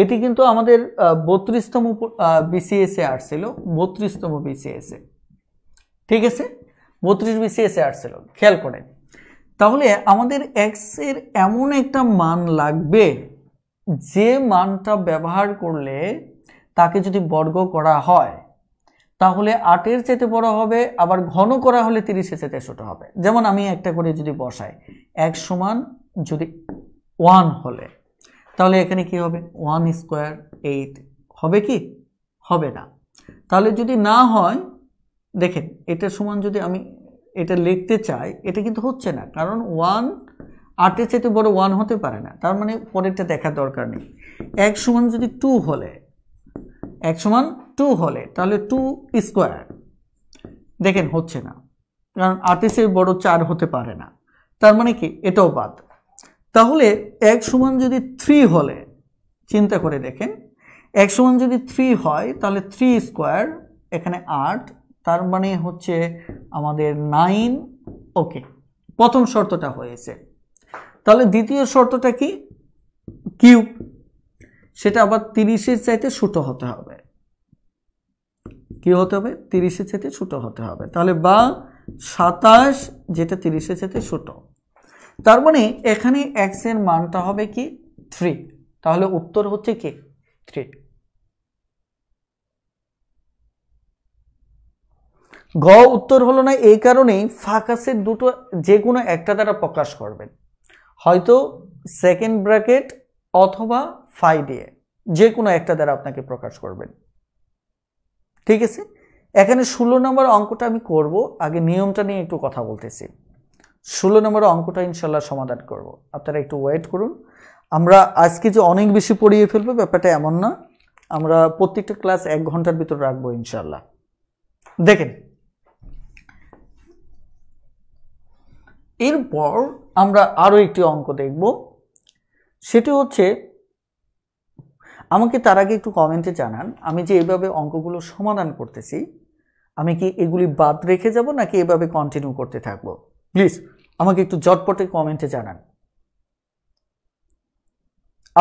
এটি কিন্তু আমাদের বত্রিশতম বিসিএসে আসছিল বত্রিশতম বিসিএসে ঠিক আছে বত্রিশ বিসিএসে আসছিল খেয়াল করেন তাহলে আমাদের এক্সের এমন একটা মান লাগবে যে মানটা ব্যবহার করলে তাকে যদি বর্গ করা হয় তাহলে আটের চেতে বড় হবে আবার ঘন করা হলে তিরিশের চেতে ছোট হবে যেমন আমি একটা করে যদি বসাই এক সমান যদি ওয়ান হলে তাহলে এখানে কি হবে ওয়ান স্কোয়ার এইট হবে কি হবে না তাহলে যদি না হয় দেখেন এটা সমান যদি আমি এটা লিখতে চাই এটা কিন্তু হচ্ছে না কারণ ওয়ান আটের চেতে বড় ওয়ান হতে পারে না তার মানে পরেরটা দেখার দরকার নেই এক সমান যদি টু হলে এক সমান টু হলে তাহলে টু স্কোয়ার দেখেন হচ্ছে না কারণ আটেসের বড় চার হতে পারে না তার মানে কি এটাও বাদ তাহলে এক সমান যদি থ্রি হলে চিন্তা করে দেখেন এক সমান যদি থ্রি হয় তাহলে থ্রি স্কোয়ার এখানে আট তার মানে হচ্ছে আমাদের নাইন ওকে প্রথম শর্তটা হয়েছে তাহলে দ্বিতীয় শর্তটা কি কিউব সেটা আবার তিরিশের চাইতে ছোট হতে হবে কি হতে হবে তিরিশের চাইতে ছোট হতে হবে তাহলে বা সাতাশ যেটা তিরিশের চাইতে ছোট তার মানে এখানে এক্সের মানটা হবে কি থ্রি তাহলে উত্তর হচ্ছে কি থ্রি ঘ উত্তর হলো না এই কারণেই ফাঁকাসের দুটো যে কোনো একটা দ্বারা প্রকাশ করবেন হয়তো সেকেন্ড ব্র্যাকেট অথবা ফাই দিয়ে যে কোনো একটা দ্বারা আপনাকে প্রকাশ করবেন ঠিক আছে এখানে ষোলো নম্বর অঙ্কটা আমি করব আগে নিয়মটা নিয়ে একটু কথা বলতেছি ষোলো নম্বর অঙ্কটা ইনশাল্লাহ সমাধান করব। আপনারা একটু ওয়েট করুন আমরা আজকে যে অনেক বেশি পড়িয়ে ফেলবো ব্যাপারটা এমন না আমরা প্রত্যেকটা ক্লাস এক ঘন্টার ভিতর রাখবো ইনশাল্লাহ দেখেন এরপর আমরা আরও একটি অঙ্ক দেখবো সেটি হচ্ছে আমাকে তার আগে একটু কমেন্টে জানান আমি যে এভাবে অঙ্কগুলো সমাধান করতেছি আমি কি এগুলি বাদ রেখে যাব নাকি এভাবে কন্টিনিউ করতে থাকব প্লিজ আমাকে একটু জটপটে কমেন্টে জানান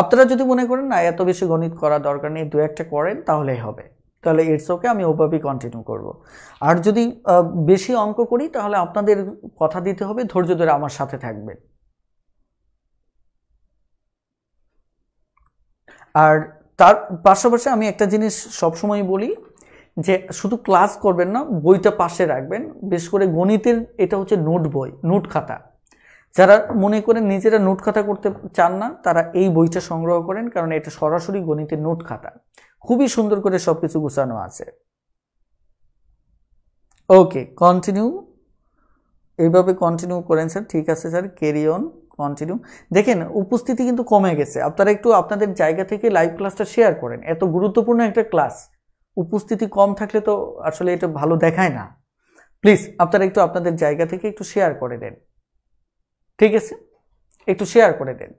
আপনারা যদি মনে করেন না এত বেশি গণিত করা দরকার নেই দু একটা করেন তাহলেই হবে তাহলে এর ওকে আমি ওভাবেই কন্টিনিউ করব। আর যদি বেশি অঙ্ক করি তাহলে আপনাদের কথা দিতে হবে ধৈর্য ধরে আমার সাথে থাকবেন আর তার পাশাপাশি আমি একটা জিনিস সবসময় বলি যে শুধু ক্লাস করবেন না বইটা পাশে রাখবেন বেশ করে গণিতের এটা হচ্ছে নোট বই নোট খাতা যারা মনে করেন নিজেরা নোট খাতা করতে চান না তারা এই বইটা সংগ্রহ করেন কারণ এটা সরাসরি গণিতের নোট খাতা খুবই সুন্দর করে সব কিছু গুছানো আছে ওকে কন্টিনিউ এইভাবে কন্টিনিউ করেন স্যার ঠিক আছে স্যার ক্যারি কন্টিনিউ দেখেন উপস্থিতি কিন্তু কমে গেছে আপনারা একটু আপনাদের জায়গা থেকে লাইভ ক্লাসটা শেয়ার করেন এত গুরুত্বপূর্ণ একটা ক্লাস উপস্থিতি কম থাকলে তো আসলে এটা ভালো দেখায় না প্লিজ আপনারা একটু আপনাদের জায়গা থেকে একটু শেয়ার করে দেন ঠিক আছে একটু শেয়ার করে দেন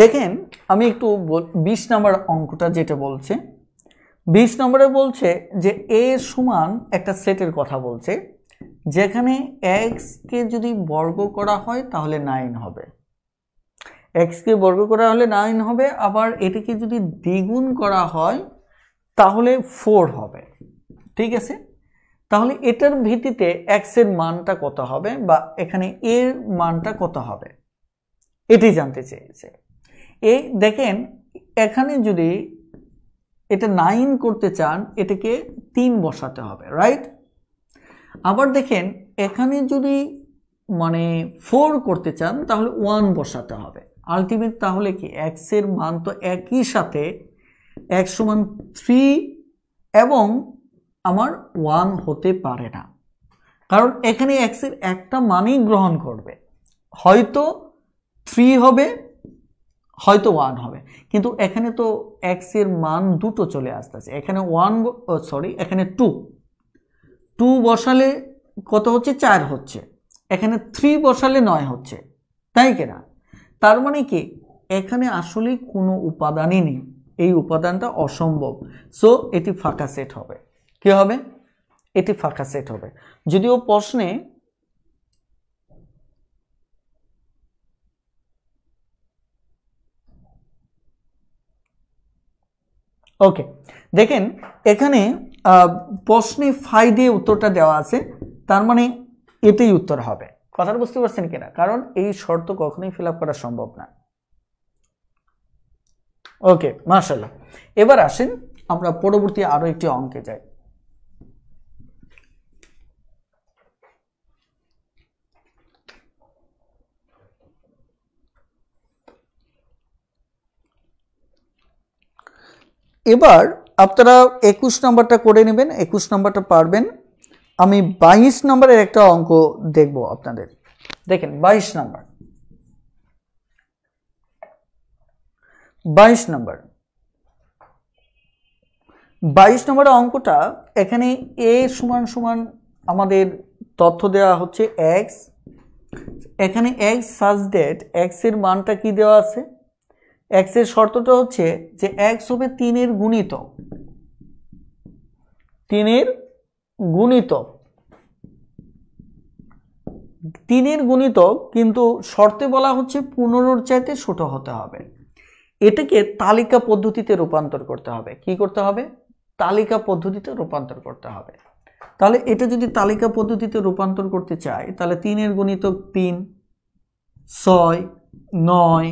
দেখেন আমি একটু বিশ নাম্বার অঙ্কটা যেটা বলছে বিশ নম্বরে বলছে যে এ সমান একটা সেটের কথা বলছে যেখানে এক্সকে যদি বর্গ করা হয় তাহলে নাইন হবে এক্সকে বর্গ করা হলে নাইন হবে আবার এটিকে যদি দ্বিগুণ করা হয় তাহলে ফোর হবে ঠিক আছে তাহলে এটার ভিত্তিতে এক্সের মানটা কত হবে বা এখানে এর মানটা কত হবে এটি জানতে চেয়েছে এই দেখেন এখানে যদি এটা নাইন করতে চান এটাকে তিন বসাতে হবে রাইট আবার দেখেন এখানে যদি মানে ফোর করতে চান তাহলে ওয়ান বসাতে হবে আলটিমেট তাহলে কি এক্সের মান তো একই সাথে এক সমান থ্রি এবং আমার ওয়ান হতে পারে না কারণ এখানে এক্সের একটা মানই গ্রহণ করবে হয়তো থ্রি হবে হয়তো ওয়ান হবে কিন্তু এখানে তো এক্স এর মান দুটো চলে আসতেছে এখানে ওয়ান সরি এখানে টু টু বসালে কত হচ্ছে চার হচ্ছে এখানে থ্রি বসালে নয় হচ্ছে তাই কিনা তার মানে কি এখানে আসলে কোনো উপাদানই নেই এই উপাদানটা অসম্ভব সো এটি ফাঁকা সেট হবে কি হবে এটি ফাঁকা সেট হবে যদিও প্রশ্নে ওকে দেখেন এখানে প্রশ্নে ফাই দিয়ে উত্তরটা দেওয়া আছে তার মানে এতেই উত্তর হবে কথাটা বুঝতে পারছেন কিনা কারণ এই শর্ত কখনোই ফিল করা সম্ভব না ওকে মার্শাল্লাহ এবার আসেন আমরা পরবর্তী আরও একটি অঙ্কে যাই এবার আপনারা একুশ নম্বরটা করে নেবেন একুশ নম্বরটা পারবেন আমি বাইশ নম্বরের একটা অঙ্ক দেখব আপনাদের দেখেন বাইশ নম্বর বাইশ নম্বর বাইশ নম্বর অঙ্কটা এখানে এ সমান সমান আমাদের তথ্য দেওয়া হচ্ছে এক্স এখানে এক্স সাজ ডেট এক্সের মানটা কি দেওয়া আছে এক্সের শর্তটা হচ্ছে যে এক্স হবে তিনের গুণিত তিনের গুণিত তিনের গুণিত কিন্তু শর্তে বলা হচ্ছে পনেরোর চাইতে ছোট হতে হবে এটাকে তালিকা পদ্ধতিতে রূপান্তর করতে হবে কি করতে হবে তালিকা পদ্ধতিতে রূপান্তর করতে হবে তাহলে এটা যদি তালিকা পদ্ধতিতে রূপান্তর করতে চায় তাহলে তিনের গুণিত তিন ছয় নয়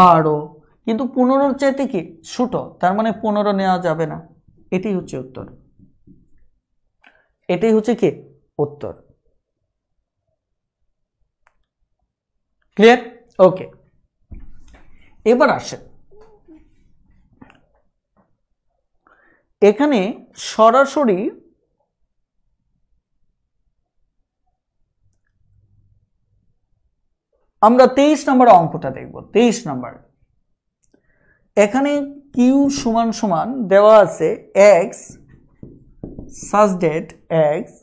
বারো কিন্তু পনেরোর চাইতে কি ছোট তার মানে পনেরো নেওয়া যাবে না এটাই হচ্ছে উত্তর এটাই হচ্ছে কি উত্তর ক্লিয়ার ওকে এবার আসে এখানে সরাসরি আমরা তেইশ নম্বর অঙ্কটা দেখব তেইশ নম্বর এখানে কিউ সমান সমান দেওয়া আছে এক্স সাজডেট এক্স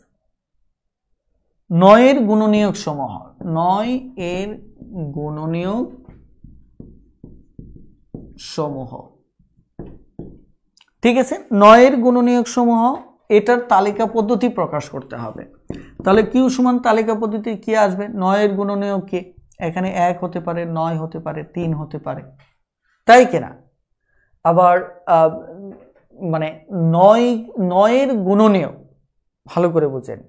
নয়ের গুণনীয়ক সমূহ নয় এর গুণনীয়ক সমূহ ঠিক আছে নয়ের গুণনীয়ক সমূহ এটার তালিকা পদ্ধতি প্রকাশ করতে হবে তাহলে কিউ সমান তালিকা পদ্ধতি কি আসবে নয়ের গুণনীয়ক কে এখানে এক হতে পারে নয় হতে পারে তিন হতে পারে তাই কিনা আবার মানে নয় নয়ের গুণনীয় ভালো করে বুঝেন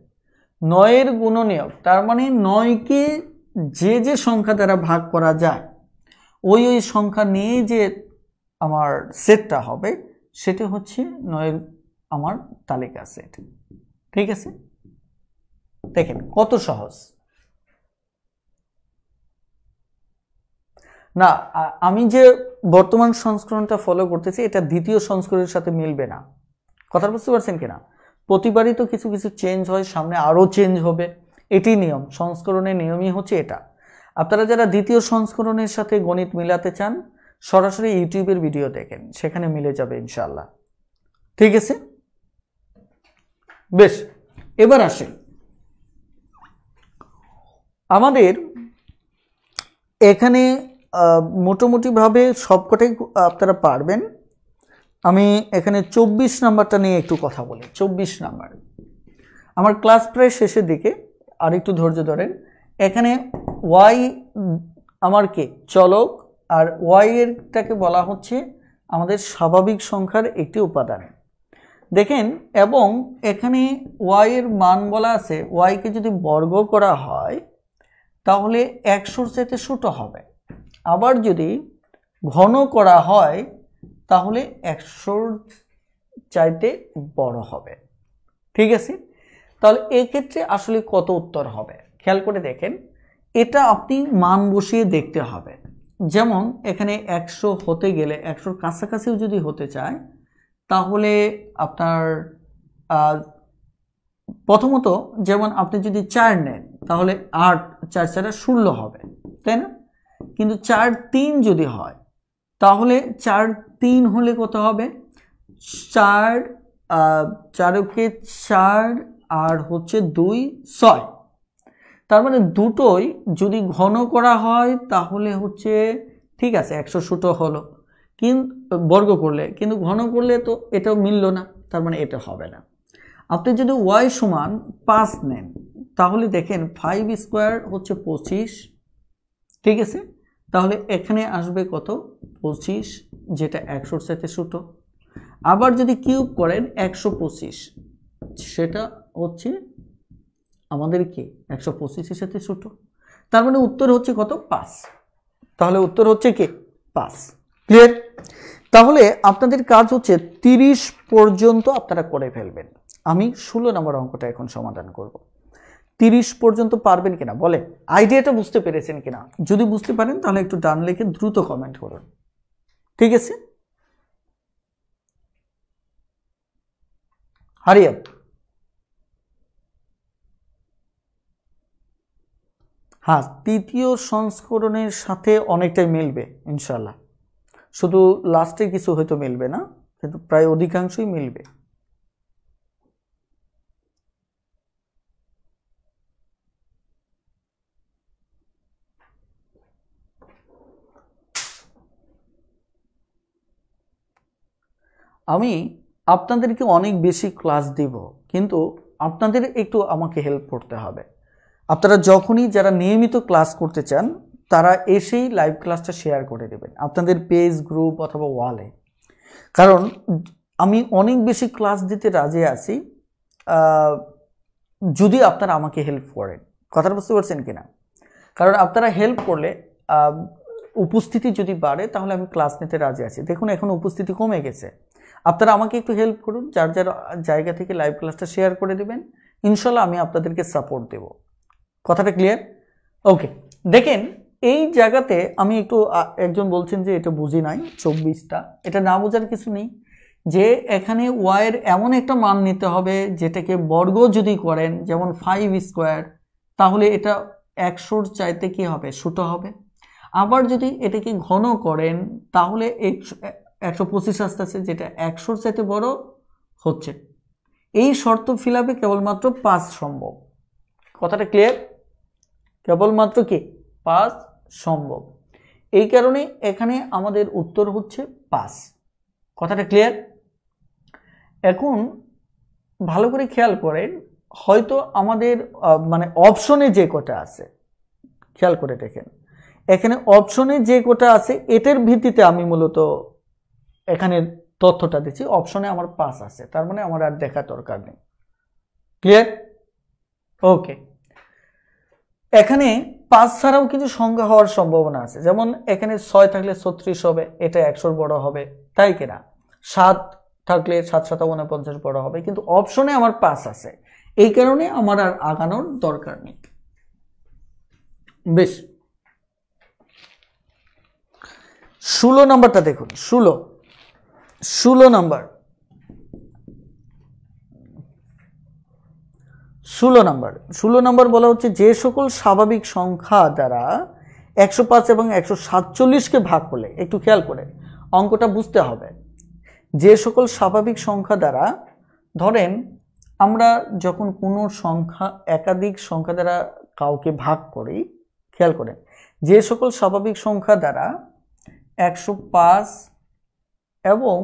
নয়ের গুণনীয় তার মানে নয়কে যে যে সংখ্যা দ্বারা ভাগ করা যায় ওই ওই সংখ্যা নিয়ে যে আমার সেটটা হবে সেটা হচ্ছে নয়ের আমার তালিকা সেট ঠিক আছে দেখেন কত সহজ না আমি যে বর্তমান সংস্করণটা ফলো করতেছি এটা দ্বিতীয় সংস্করণের সাথে মিলবে না কথা বুঝতে পারছেন কিনা প্রতিবারই তো কিছু কিছু চেঞ্জ হয় সামনে আরও চেঞ্জ হবে এটি নিয়ম সংস্করণের নিয়মই হচ্ছে এটা আপনারা যারা দ্বিতীয় সংস্করণের সাথে গণিত মিলাতে চান সরাসরি ইউটিউবের ভিডিও দেখেন সেখানে মিলে যাবে ইনশাল্লাহ ঠিক আছে বেশ এবার আসেন আমাদের এখানে মোটামুটিভাবে সবকটাই আপনারা পারবেন আমি এখানে চব্বিশ নাম্বারটা নিয়ে একটু কথা বলি চব্বিশ নাম্বার আমার ক্লাস প্রায় শেষের দিকে আর একটু ধৈর্য ধরেন এখানে ওয়াই আমার কে চলক আর ওয়াই এরটাকে বলা হচ্ছে আমাদের স্বাভাবিক সংখ্যার একটি উপাদান দেখেন এবং এখানে ওয়াই এর মান বলা আছে ওয়াইকে যদি বর্গ করা হয় তাহলে একশোর চাইতে ছোট হবে আবার যদি ঘন করা হয় তাহলে একশোর চাইতে বড় হবে ঠিক আছে তাহলে এক্ষেত্রে আসলে কত উত্তর হবে খেয়াল করে দেখেন এটা আপনি মান বসিয়ে দেখতে হবে যেমন এখানে একশো হতে গেলে একশোর কাছাকাছিও যদি হতে চায় তাহলে আপনার প্রথমত যেমন আপনি যদি চার নেন তাহলে আট চার চারে ষোলো হবে তাই না কিন্তু চার তিন যদি হয় তাহলে চার তিন হলে কত হবে চার চারকে চার আর হচ্ছে দুই ছয় তার মানে দুটোই যদি ঘন করা হয় তাহলে হচ্ছে ঠিক আছে একশো ষোটো হলো কিন্তু বর্গ করলে কিন্তু ঘন করলে তো এটাও মিলল না তার মানে এটা হবে না আপনি যদি ওয়াই সমান পাঁচ নেন তাহলে দেখেন ফাইভ স্কোয়ার হচ্ছে পঁচিশ ঠিক আছে তাহলে এখানে আসবে কত পঁচিশ যেটা একশোর সাথে ছোটো আবার যদি কিউব করেন একশো পঁচিশ সেটা হচ্ছে আমাদের কি একশো পঁচিশের সাথে ছোটো তার মানে উত্তর হচ্ছে কত পাঁচ তাহলে উত্তর হচ্ছে কি পাঁচ ক্লিয়ার তাহলে আপনাদের কাজ হচ্ছে ৩০ পর্যন্ত আপনারা করে ফেলবেন আমি ষোলো নম্বর অঙ্কটা এখন সমাধান করব তিরিশ পর্যন্ত পারবেন কিনা বলে আইডিয়াটা বুঝতে পেরেছেন কিনা যদি বুঝতে পারেন তাহলে একটু ডান লিখে দ্রুত কমেন্ট করুন ঠিক আছে হারি হ্যাঁ তৃতীয় সংস্করণের সাথে অনেকটাই মিলবে ইনশাল্লাহ শুধু লাস্টে কিছু হয়তো মিলবে না কিন্তু প্রায় অধিকাংশই মিলবে আমি আপনাদেরকে অনেক বেশি ক্লাস দিব কিন্তু আপনাদের একটু আমাকে হেল্প করতে হবে আপনারা যখনই যারা নিয়মিত ক্লাস করতে চান তারা এসেই লাইভ ক্লাসটা শেয়ার করে দেবেন আপনাদের পেজ গ্রুপ অথবা ওয়ালে কারণ আমি অনেক বেশি ক্লাস দিতে রাজি আছি যদি আপনারা আমাকে হেল্প করেন কথাটা বুঝতে পারছেন কিনা কারণ আপনারা হেল্প করলে উপস্থিতি যদি বাড়ে তাহলে আমি ক্লাস নিতে রাজি আছি দেখুন এখন উপস্থিতি কমে গেছে আপনারা আমাকে একটু হেল্প করুন যার যার জায়গা থেকে লাইভ ক্লাসটা শেয়ার করে দেবেন ইনশাল্লাহ আমি আপনাদেরকে সাপোর্ট দেব কথাটা ক্লিয়ার ওকে দেখেন এই জায়গাতে আমি একটু একজন বলছেন যে এটা বুঝি নাই চব্বিশটা এটা না বোঝার কিছু নেই যে এখানে ওয়াইয়ের এমন একটা মান নিতে হবে যেটাকে বর্গ যদি করেন যেমন ফাইভ স্কোয়ার তাহলে এটা একশোর চাইতে কি হবে সুটো হবে আবার যদি এটাকে ঘন করেন তাহলে একশো পঁচিশ আসতেছে যেটা একশোর চাইতে বড় হচ্ছে এই শর্ত ফিল আপে কেবলমাত্র পাঁচ সম্ভব কথাটা ক্লিয়ার কেবলমাত্র কি পাঁচ সম্ভব এই কারণে এখানে আমাদের উত্তর হচ্ছে পাঁচ কথাটা ক্লিয়ার এখন ভালো করে খেয়াল করেন হয়তো আমাদের মানে অপশনে যে কটা আছে খেয়াল করে দেখেন এখানে অপশনে যে কটা আছে এটার ভিত্তিতে আমি মূলত এখানে তথ্যটা দিচ্ছি অপশনে আমার পাস আছে তার মানে আমার আর দেখা দরকার নেই ক্লিয়ার ওকে এখানে পাঁচ ছাড়াও কিছু সংখ্যা হওয়ার সম্ভাবনা আছে যেমন এখানে ছয় থাকলে ছত্রিশ হবে এটা একশোর বড় হবে তাই কিনা সাত থাকলে সাত সাত পঞ্চাশ বড় হবে কিন্তু অপশনে আমার পাঁচ আছে এই কারণে আমার আর আগানোর দরকার নেই বেশ ষোলো নম্বরটা দেখুন ষোলো ষোলো নম্বর ষোলো নম্বর ষোলো নম্বর বলা হচ্ছে যে সকল স্বাভাবিক সংখ্যা দ্বারা একশো পাঁচ এবং একশো সাতচল্লিশকে ভাগ করলে একটু খেয়াল করে অঙ্কটা বুঝতে হবে যে সকল স্বাভাবিক সংখ্যা দ্বারা ধরেন আমরা যখন কোনো সংখ্যা একাধিক সংখ্যা দ্বারা কাউকে ভাগ করি খেয়াল করেন যে সকল স্বাভাবিক সংখ্যা দ্বারা একশো পাঁচ এবং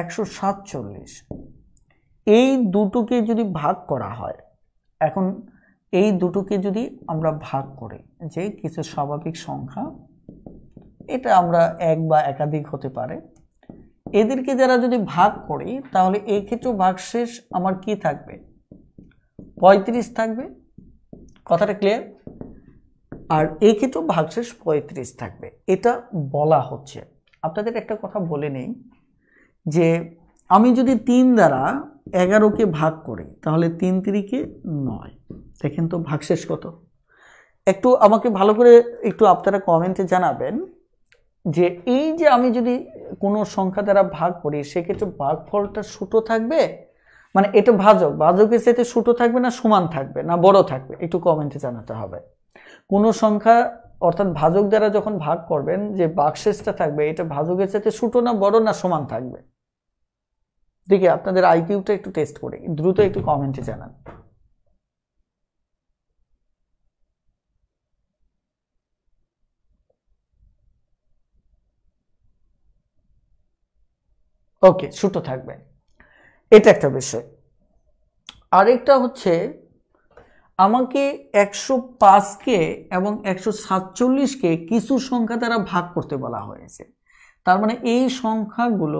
একশো সাতচল্লিশ এই দুটোকে যদি ভাগ করা হয় এখন এই দুটোকে যদি আমরা ভাগ করি যে কিছু স্বাভাবিক সংখ্যা এটা আমরা এক বা একাধিক হতে পারে এদেরকে যারা যদি ভাগ করি তাহলে এই ক্ষেত্রে ভাগশেষ আমার কি থাকবে পঁয়ত্রিশ থাকবে কথাটা ক্লিয়ার আর এই ক্ষেত্রে ভাগশেষ পঁয়ত্রিশ থাকবে এটা বলা হচ্ছে আপনাদের একটা কথা বলে নেই যে আমি যদি তিন দ্বারা এগারোকে ভাগ করি তাহলে তিন তিরিকে নয় দেখেন তো শেষ কত একটু আমাকে ভালো করে একটু আপনারা কমেন্টে জানাবেন যে এই যে আমি যদি কোনো সংখ্যা দ্বারা ভাগ করি সেক্ষেত্রে ভাগফলটা ছোটো থাকবে মানে এটা ভাজক ভাজকের সাথে ছোটো থাকবে না সমান থাকবে না বড় থাকবে একটু কমেন্টে জানাতে হবে কোনো সংখ্যা অর্থাৎ ভাজক দ্বারা যখন ভাগ করবেন যে বাক্সেসটা থাকবে এটা ভাজকের সাথে ছোটো না বড় না সমান থাকবে দেখি আপনাদের আইকিউটা একটু টেস্ট করে দ্রুত একটু কমেন্টে জানান ওকে ছোট থাকবেন এটা একটা বিষয় আরেকটা হচ্ছে আমাকে একশো পাঁচকে এবং একশো সাতচল্লিশকে কিছু সংখ্যা তারা ভাগ করতে বলা হয়েছে তার মানে এই সংখ্যাগুলো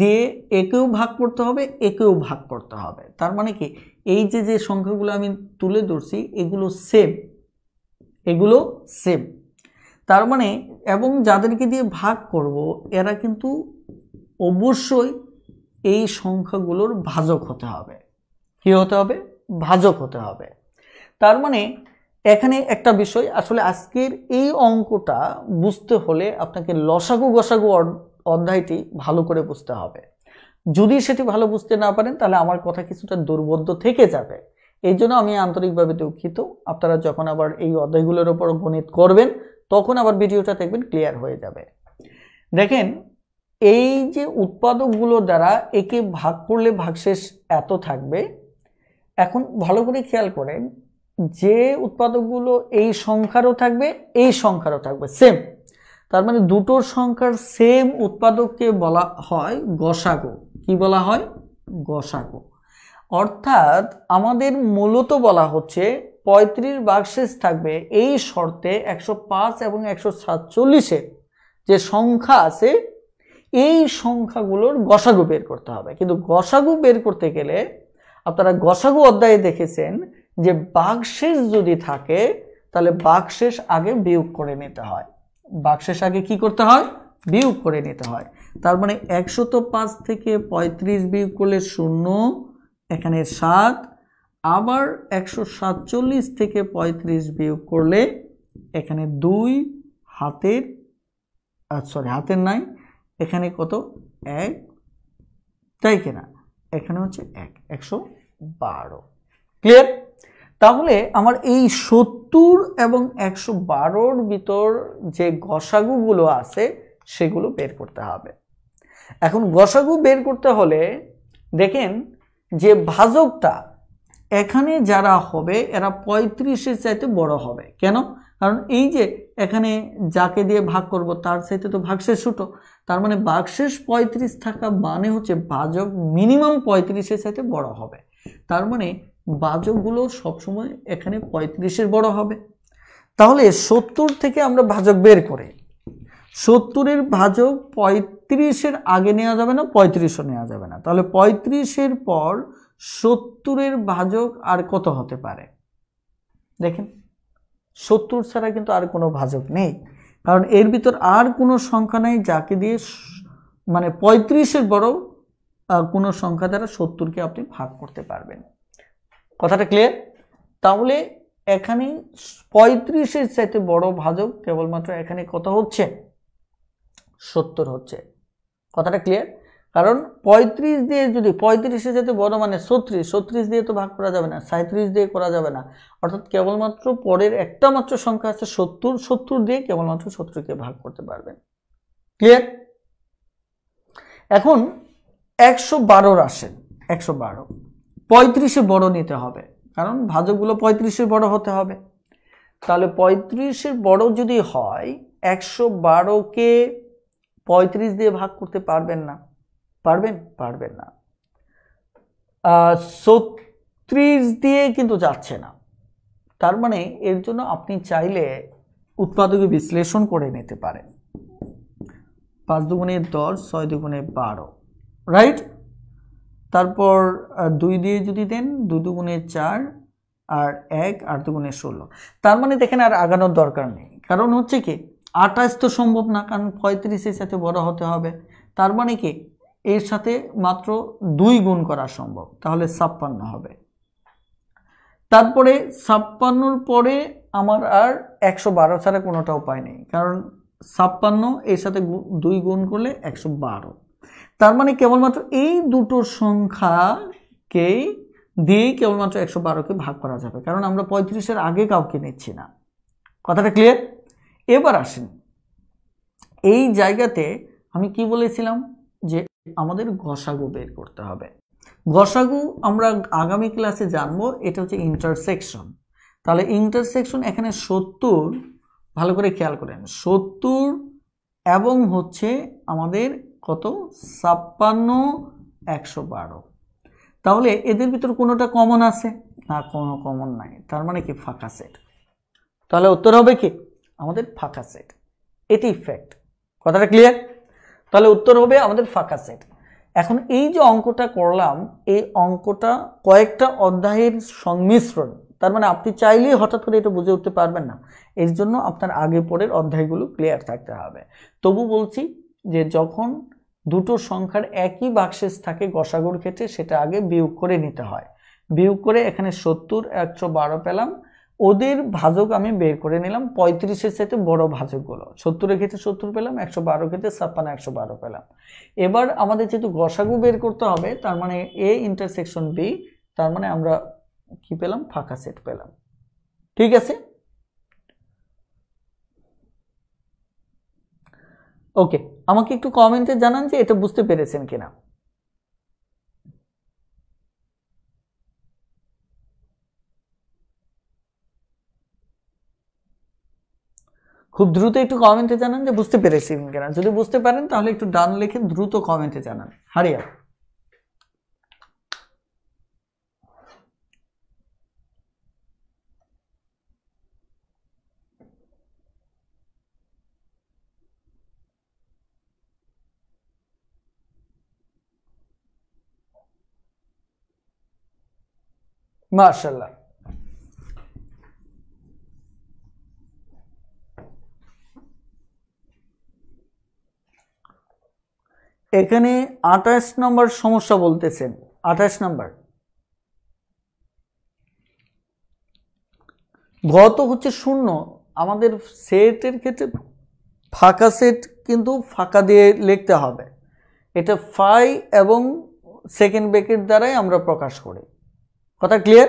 দিয়ে একেও ভাগ করতে হবে একেও ভাগ করতে হবে তার মানে কি এই যে যে সংখ্যাগুলো আমি তুলে ধরছি এগুলো সেম এগুলো সেম তার মানে এবং যাদেরকে দিয়ে ভাগ করব এরা কিন্তু অবশ্যই এই সংখ্যাগুলোর ভাজক হতে হবে কী হতে হবে ভাজক হতে হবে তার মানে এখানে একটা বিষয় আসলে আজকের এই অঙ্কটা বুঝতে হলে আপনাকে লসাগু গসাগু অধ্যায়টি ভালো করে বুঝতে হবে যদি সেটি ভালো বুঝতে না পারেন তাহলে আমার কথা কিছুটা দুর্বোধ্য থেকে যাবে এই জন্য আমি আন্তরিকভাবে দুঃখিত আপনারা যখন আবার এই অধ্যায়গুলোর ওপর গণিত করবেন তখন আবার ভিডিওটা দেখবেন ক্লিয়ার হয়ে যাবে দেখেন এই যে উৎপাদকগুলো দ্বারা একে ভাগ করলে ভাগশেষ এত থাকবে এখন ভালো করে খেয়াল করেন যে উৎপাদকগুলো এই সংখ্যারও থাকবে এই সংখ্যারও থাকবে সেম তার মানে দুটো সংখ্যার সেম উৎপাদককে বলা হয় গসাগো কি বলা হয় গসাগো অর্থাৎ আমাদের মূলত বলা হচ্ছে পঁয়ত্রিশ বাক্সেস থাকবে এই শর্তে একশো পাঁচ এবং একশো সাতচল্লিশের যে সংখ্যা আছে এই সংখ্যাগুলোর গসাগু বের করতে হবে কিন্তু গসাগু বের করতে গেলে আপনারা গসাগু অধ্যায়ে দেখেছেন যে বাক্সেস যদি থাকে তাহলে বাক্সেস আগে বিয়োগ করে নিতে হয় বাক্সের আগে কি করতে হয় বিয়োগ করে নিতে হয় তার মানে একশো তো পাঁচ থেকে ৩৫ বিয়োগ করলে শূন্য এখানে সাত আবার একশো সাতচল্লিশ থেকে ৩৫ বিয়োগ করলে এখানে দুই হাতের সরি হাতের নাই এখানে কত এক তাই কিনা এখানে হচ্ছে এক একশো বারো ক্লিয়ার তাহলে আমার এই সত্তর এবং একশো বারোর ভিতর যে গসাগুগুলো আছে সেগুলো বের করতে হবে এখন গসাগু বের করতে হলে দেখেন যে ভাজকটা এখানে যারা হবে এরা পঁয়ত্রিশের চাইতে বড় হবে কেন কারণ এই যে এখানে যাকে দিয়ে ভাগ করব তার চাইতে তো ভাগশেষ ছোটো তার মানে ভাগশেষ পঁয়ত্রিশ থাকা মানে হচ্ছে ভাজক মিনিমাম পঁয়ত্রিশের চাইতে বড় হবে তার মানে বাজকগুলো সবসময় এখানে পঁয়ত্রিশের বড় হবে তাহলে সত্তর থেকে আমরা ভাজক বের করে সত্তরের ভাজক পঁয়ত্রিশের আগে নেওয়া যাবে না পঁয়ত্রিশও নেওয়া যাবে না তাহলে পঁয়ত্রিশের পর সত্তরের ভাজক আর কত হতে পারে দেখেন সত্তর ছাড়া কিন্তু আর কোনো ভাজক নেই কারণ এর ভিতর আর কোনো সংখ্যা নেই যাকে দিয়ে মানে পঁয়ত্রিশের বড় কোনো সংখ্যা দ্বারা সত্তরকে আপনি ভাগ করতে পারবেন কথাটা ক্লিয়ার তাহলে এখানে পঁয়ত্রিশের চাইতে বড় ভাজক কেবলমাত্র এখানে কত হচ্ছে সত্তর হচ্ছে কথাটা ক্লিয়ার কারণ পঁয়ত্রিশ দিয়ে যদি পঁয়ত্রিশে যেতে বড় মানে ছত্রিশ ছত্রিশ দিয়ে তো ভাগ করা যাবে না সাঁত্রিশ দিয়ে করা যাবে না অর্থাৎ কেবলমাত্র পরের একটা মাত্র সংখ্যা আছে সত্তর সত্তর দিয়ে কেবলমাত্র সত্তরকে ভাগ করতে পারবেন ক্লিয়ার এখন একশো বারোর আসেন একশো বারো পঁয়ত্রিশে বড় নিতে হবে কারণ ভাজকগুলো পঁয়ত্রিশে বড় হতে হবে তাহলে পঁয়ত্রিশের বড় যদি হয় একশো বারোকে পঁয়ত্রিশ দিয়ে ভাগ করতে পারবেন না পারবেন পারবেন না ছত্রিশ দিয়ে কিন্তু যাচ্ছে না তার মানে এর জন্য আপনি চাইলে উৎপাদকে বিশ্লেষণ করে নিতে পারেন পাঁচ দুগুণে দশ ছয় দুগুণে বারো রাইট তারপর দুই দিয়ে যদি দেন দুই দুগুণে চার আর এক আর দুগুণে ষোলো তার মানে দেখেন আর আগানোর দরকার নেই কারণ হচ্ছে কি আঠাশ তো সম্ভব না কারণ পঁয়ত্রিশের সাথে বড় হতে হবে তার মানে কি এর সাথে মাত্র দুই গুণ করা সম্ভব তাহলে ছাপ্পান্ন হবে তারপরে ছাপ্পান্নর পরে আমার আর একশো বারো ছাড়া কোনোটা উপায় নেই কারণ ছাপ্পান্ন এর সাথে দুই গুণ করলে একশো বারো তার মানে কেবলমাত্র এই দুটো সংখ্যাকেই দিয়েই কেবলমাত্র একশো বারোকে ভাগ করা যাবে কারণ আমরা পঁয়ত্রিশের আগে কাউকে নিচ্ছি না কথাটা ক্লিয়ার এবার আসেন এই জায়গাতে আমি কি বলেছিলাম যে আমাদের ঘষাগু বের করতে হবে ঘষাগু আমরা আগামী ক্লাসে জানবো এটা হচ্ছে ইন্টারসেকশন তাহলে ইন্টারসেকশন এখানে সত্তর ভালো করে খেয়াল করেন সত্তর এবং হচ্ছে আমাদের কত ছাপ্পান্ন একশো বারো তাহলে এদের ভিতর কোনোটা কমন আছে না কোনো কমন নাই তার মানে কি ফাঁকা সেট তাহলে উত্তর হবে কি আমাদের ফাঁকা সেট এটি ফ্যাক্ট কথাটা ক্লিয়ার তাহলে উত্তর হবে আমাদের ফাঁকা সেট এখন এই যে অঙ্কটা করলাম এই অঙ্কটা কয়েকটা অধ্যায়ের সংমিশ্রণ তার মানে আপনি চাইলেই হঠাৎ করে এটা বুঝে উঠতে পারবেন না এর জন্য আপনার আগে পরের অধ্যায়গুলো ক্লিয়ার থাকতে হবে তবু বলছি যে যখন দুটো সংখ্যার একই বাক্সেস থাকে গসাগুর ক্ষেত্রে সেটা আগে বিয়োগ করে নিতে হয় বিয়োগ করে এখানে সত্তর একশো বারো পেলাম ওদের ভাজক আমি বের করে নিলাম পঁয়ত্রিশের সাথে বড় ভাজকগুলো সত্তরের ক্ষেত্রে সত্তর পেলাম একশো বারো ক্ষেত্রে ছাপ্পান্ন একশো বারো পেলাম এবার আমাদের যেহেতু গসাগু বের করতে হবে তার মানে এ ইন্টারসেকশন বি তার মানে আমরা কি পেলাম ফাঁকা সেট পেলাম ঠিক আছে ওকে আমাকে একটু কমেন্টে জানান যে এটা বুঝতে পেরেছেন কিনা খুব দ্রুত একটু কমেন্টে জানান যে বুঝতে পেরেছি কিনা যদি বুঝতে পারেন তাহলে একটু ডান লিখে দ্রুত কমেন্টে জানান হারিয়া মার্শাল্লাহ এখানে আঠাশ নম্বর সমস্যা বলতেছেন আঠাশ নম্বর গত হচ্ছে শূন্য আমাদের সেটের ক্ষেত্রে ফাঁকা সেট কিন্তু ফাঁকা দিয়ে লিখতে হবে এটা ফাই এবং সেকেন্ড ব্রেকেট দ্বারাই আমরা প্রকাশ করি কথা ক্লিয়ার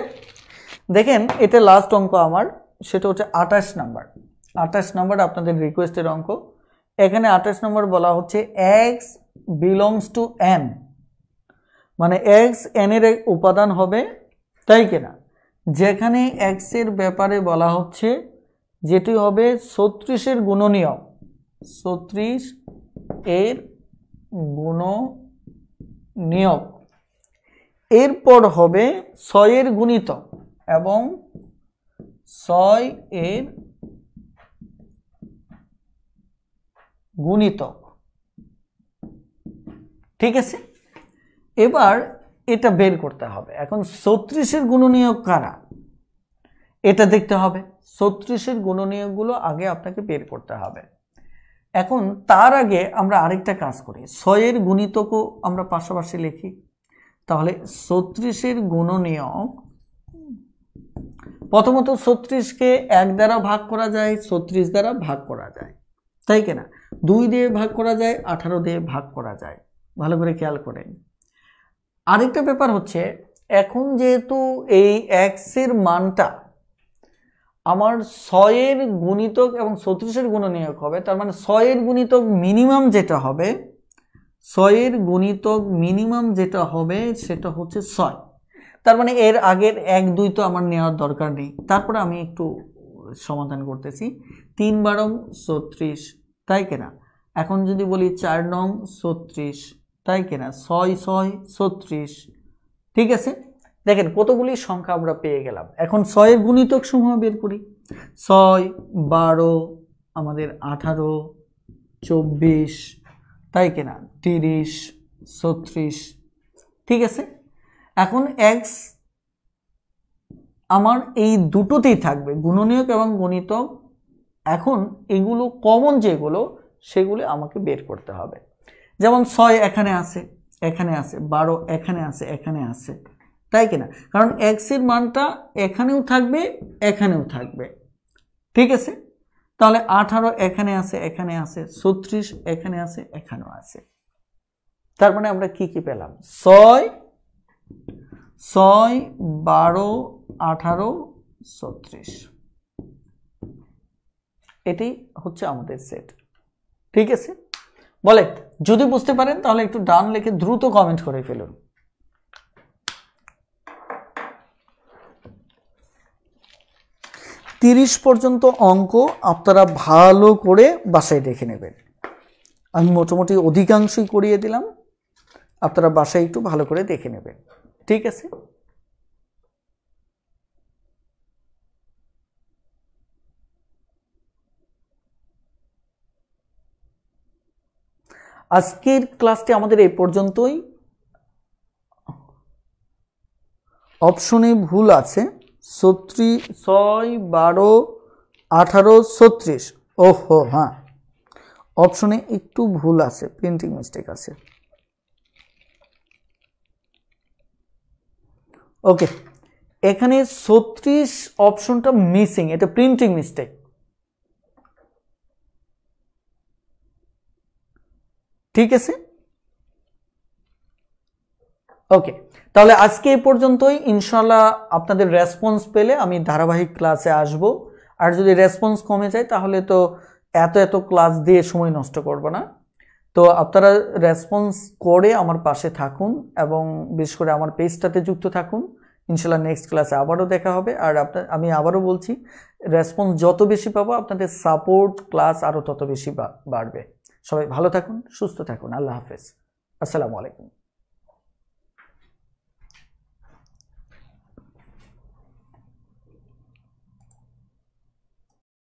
দেখেন এতে লাস্ট অঙ্ক আমার সেটা হচ্ছে আঠাশ নাম্বার আঠাশ নাম্বার আপনাদের রিকোয়েস্টের অঙ্ক এখানে আঠাশ নম্বর বলা হচ্ছে এক্স বিলংস টু এন মানে এক্স এনের এক উপাদান হবে তাই কিনা যেখানে এক্সের ব্যাপারে বলা হচ্ছে যেটি হবে ছত্রিশের গুণনীয় ছত্রিশ এর গুণ নিয়োগ এরপর হবে ছয়ের গুণিত এবং ছয় এর গুণিত ঠিক আছে এবার এটা বের করতে হবে এখন ছত্রিশের গুণনীয় কারা এটা দেখতে হবে ছত্রিশের গুণনীয়কগুলো আগে আপনাকে বের করতে হবে এখন তার আগে আমরা আরেকটা কাজ করি ছয়ের গুণিতকও আমরা পাশাপাশি লিখি তাহলে ছত্রিশের গুণনীয়ক প্রথমত ছত্রিশকে এক দ্বারা ভাগ করা যায় ছত্রিশ দ্বারা ভাগ করা যায় তাই কিনা দুই দিয়ে ভাগ করা যায় আঠারো দিয়ে ভাগ করা যায় ভালো করে খেয়াল করেন আরেকটা ব্যাপার হচ্ছে এখন যেহেতু এই এক্সের মানটা আমার ছয়ের গুণিতক এবং ছত্রিশের গুণনীয়ক হবে তার মানে ছয়ের গুণিতক মিনিমাম যেটা হবে ছয়ের গণিতক মিনিমাম যেটা হবে সেটা হচ্ছে ছয় তার মানে এর আগের এক দুই তো আমার নেওয়ার দরকার নেই তারপরে আমি একটু সমাধান করতেছি তিন বারো ছত্রিশ তাই কেনা এখন যদি বলি চার নং ছত্রিশ তাই কেনা ছয় ছয় ছত্রিশ ঠিক আছে দেখেন কতগুলি সংখ্যা আমরা পেয়ে গেলাম এখন ছয়ের গুণিতক সমূহ বের করি ছয় বারো আমাদের আঠারো চব্বিশ তাই কিনা তিরিশ ছত্রিশ ঠিক আছে এখন এক্স আমার এই দুটোতেই থাকবে গুণনীয়ক এবং গণিতক এখন এগুলো কমন যেগুলো সেগুলো আমাকে বের করতে হবে যেমন ছয় এখানে আছে এখানে আছে বারো এখানে আছে এখানে আছে তাই কিনা কারণ এক্সের মানটা এখানেও থাকবে এখানেও থাকবে ঠিক আছে তাহলে আঠারো এখানে আছে এখানে আছে ছত্রিশ এখানে আছে এখানেও আছে তার মানে আমরা কি কি পেলাম ছয় ছয় বারো আঠারো ছত্রিশ এটি হচ্ছে আমাদের সেট ঠিক আছে বলে যদি বুঝতে পারেন তাহলে একটু ডান লিখে দ্রুত কমেন্ট করে ফেলুন তিরিশ পর্যন্ত অঙ্ক আপনারা ভালো করে বাসায় দেখে নেবেন আমি মোটামুটি অধিকাংশই করিয়ে দিলাম আপনারা বাসায় একটু ভালো করে দেখে নেবেন ঠিক আছে আজকের ক্লাসটি আমাদের এই পর্যন্তই অপশনে ভুল আছে ছত্রিশ ছয় বারো আঠারো ছত্রিশ ওহো হ্যাঁ অপশনে একটু ভুল আছে প্রিন্টিং মিস্টেক আছে ওকে এখানে ছত্রিশ অপশনটা মিসিং এটা প্রিন্টিং মিস্টেক ঠিক আছে ওকে তাহলে আজকে এ পর্যন্তই ইনশাল্লাহ আপনাদের রেসপন্স পেলে আমি ধারাবাহিক ক্লাসে আসব আর যদি রেসপন্স কমে যায় তাহলে তো এত এত ক্লাস দিয়ে সময় নষ্ট করব না তো আপনারা রেসপন্স করে আমার পাশে থাকুন এবং বিশেষ করে আমার পেজটাতে যুক্ত থাকুন ইনশাল্লাহ নেক্সট ক্লাসে আবারও দেখা হবে আর আপনার আমি আবারও বলছি রেসপন্স যত বেশি পাবো আপনাদের সাপোর্ট ক্লাস আরও তত বেশি বাড়বে সবাই ভালো থাকুন সুস্থ থাকুন আল্লাহ হাফেজ আসসালামু আলাইকুম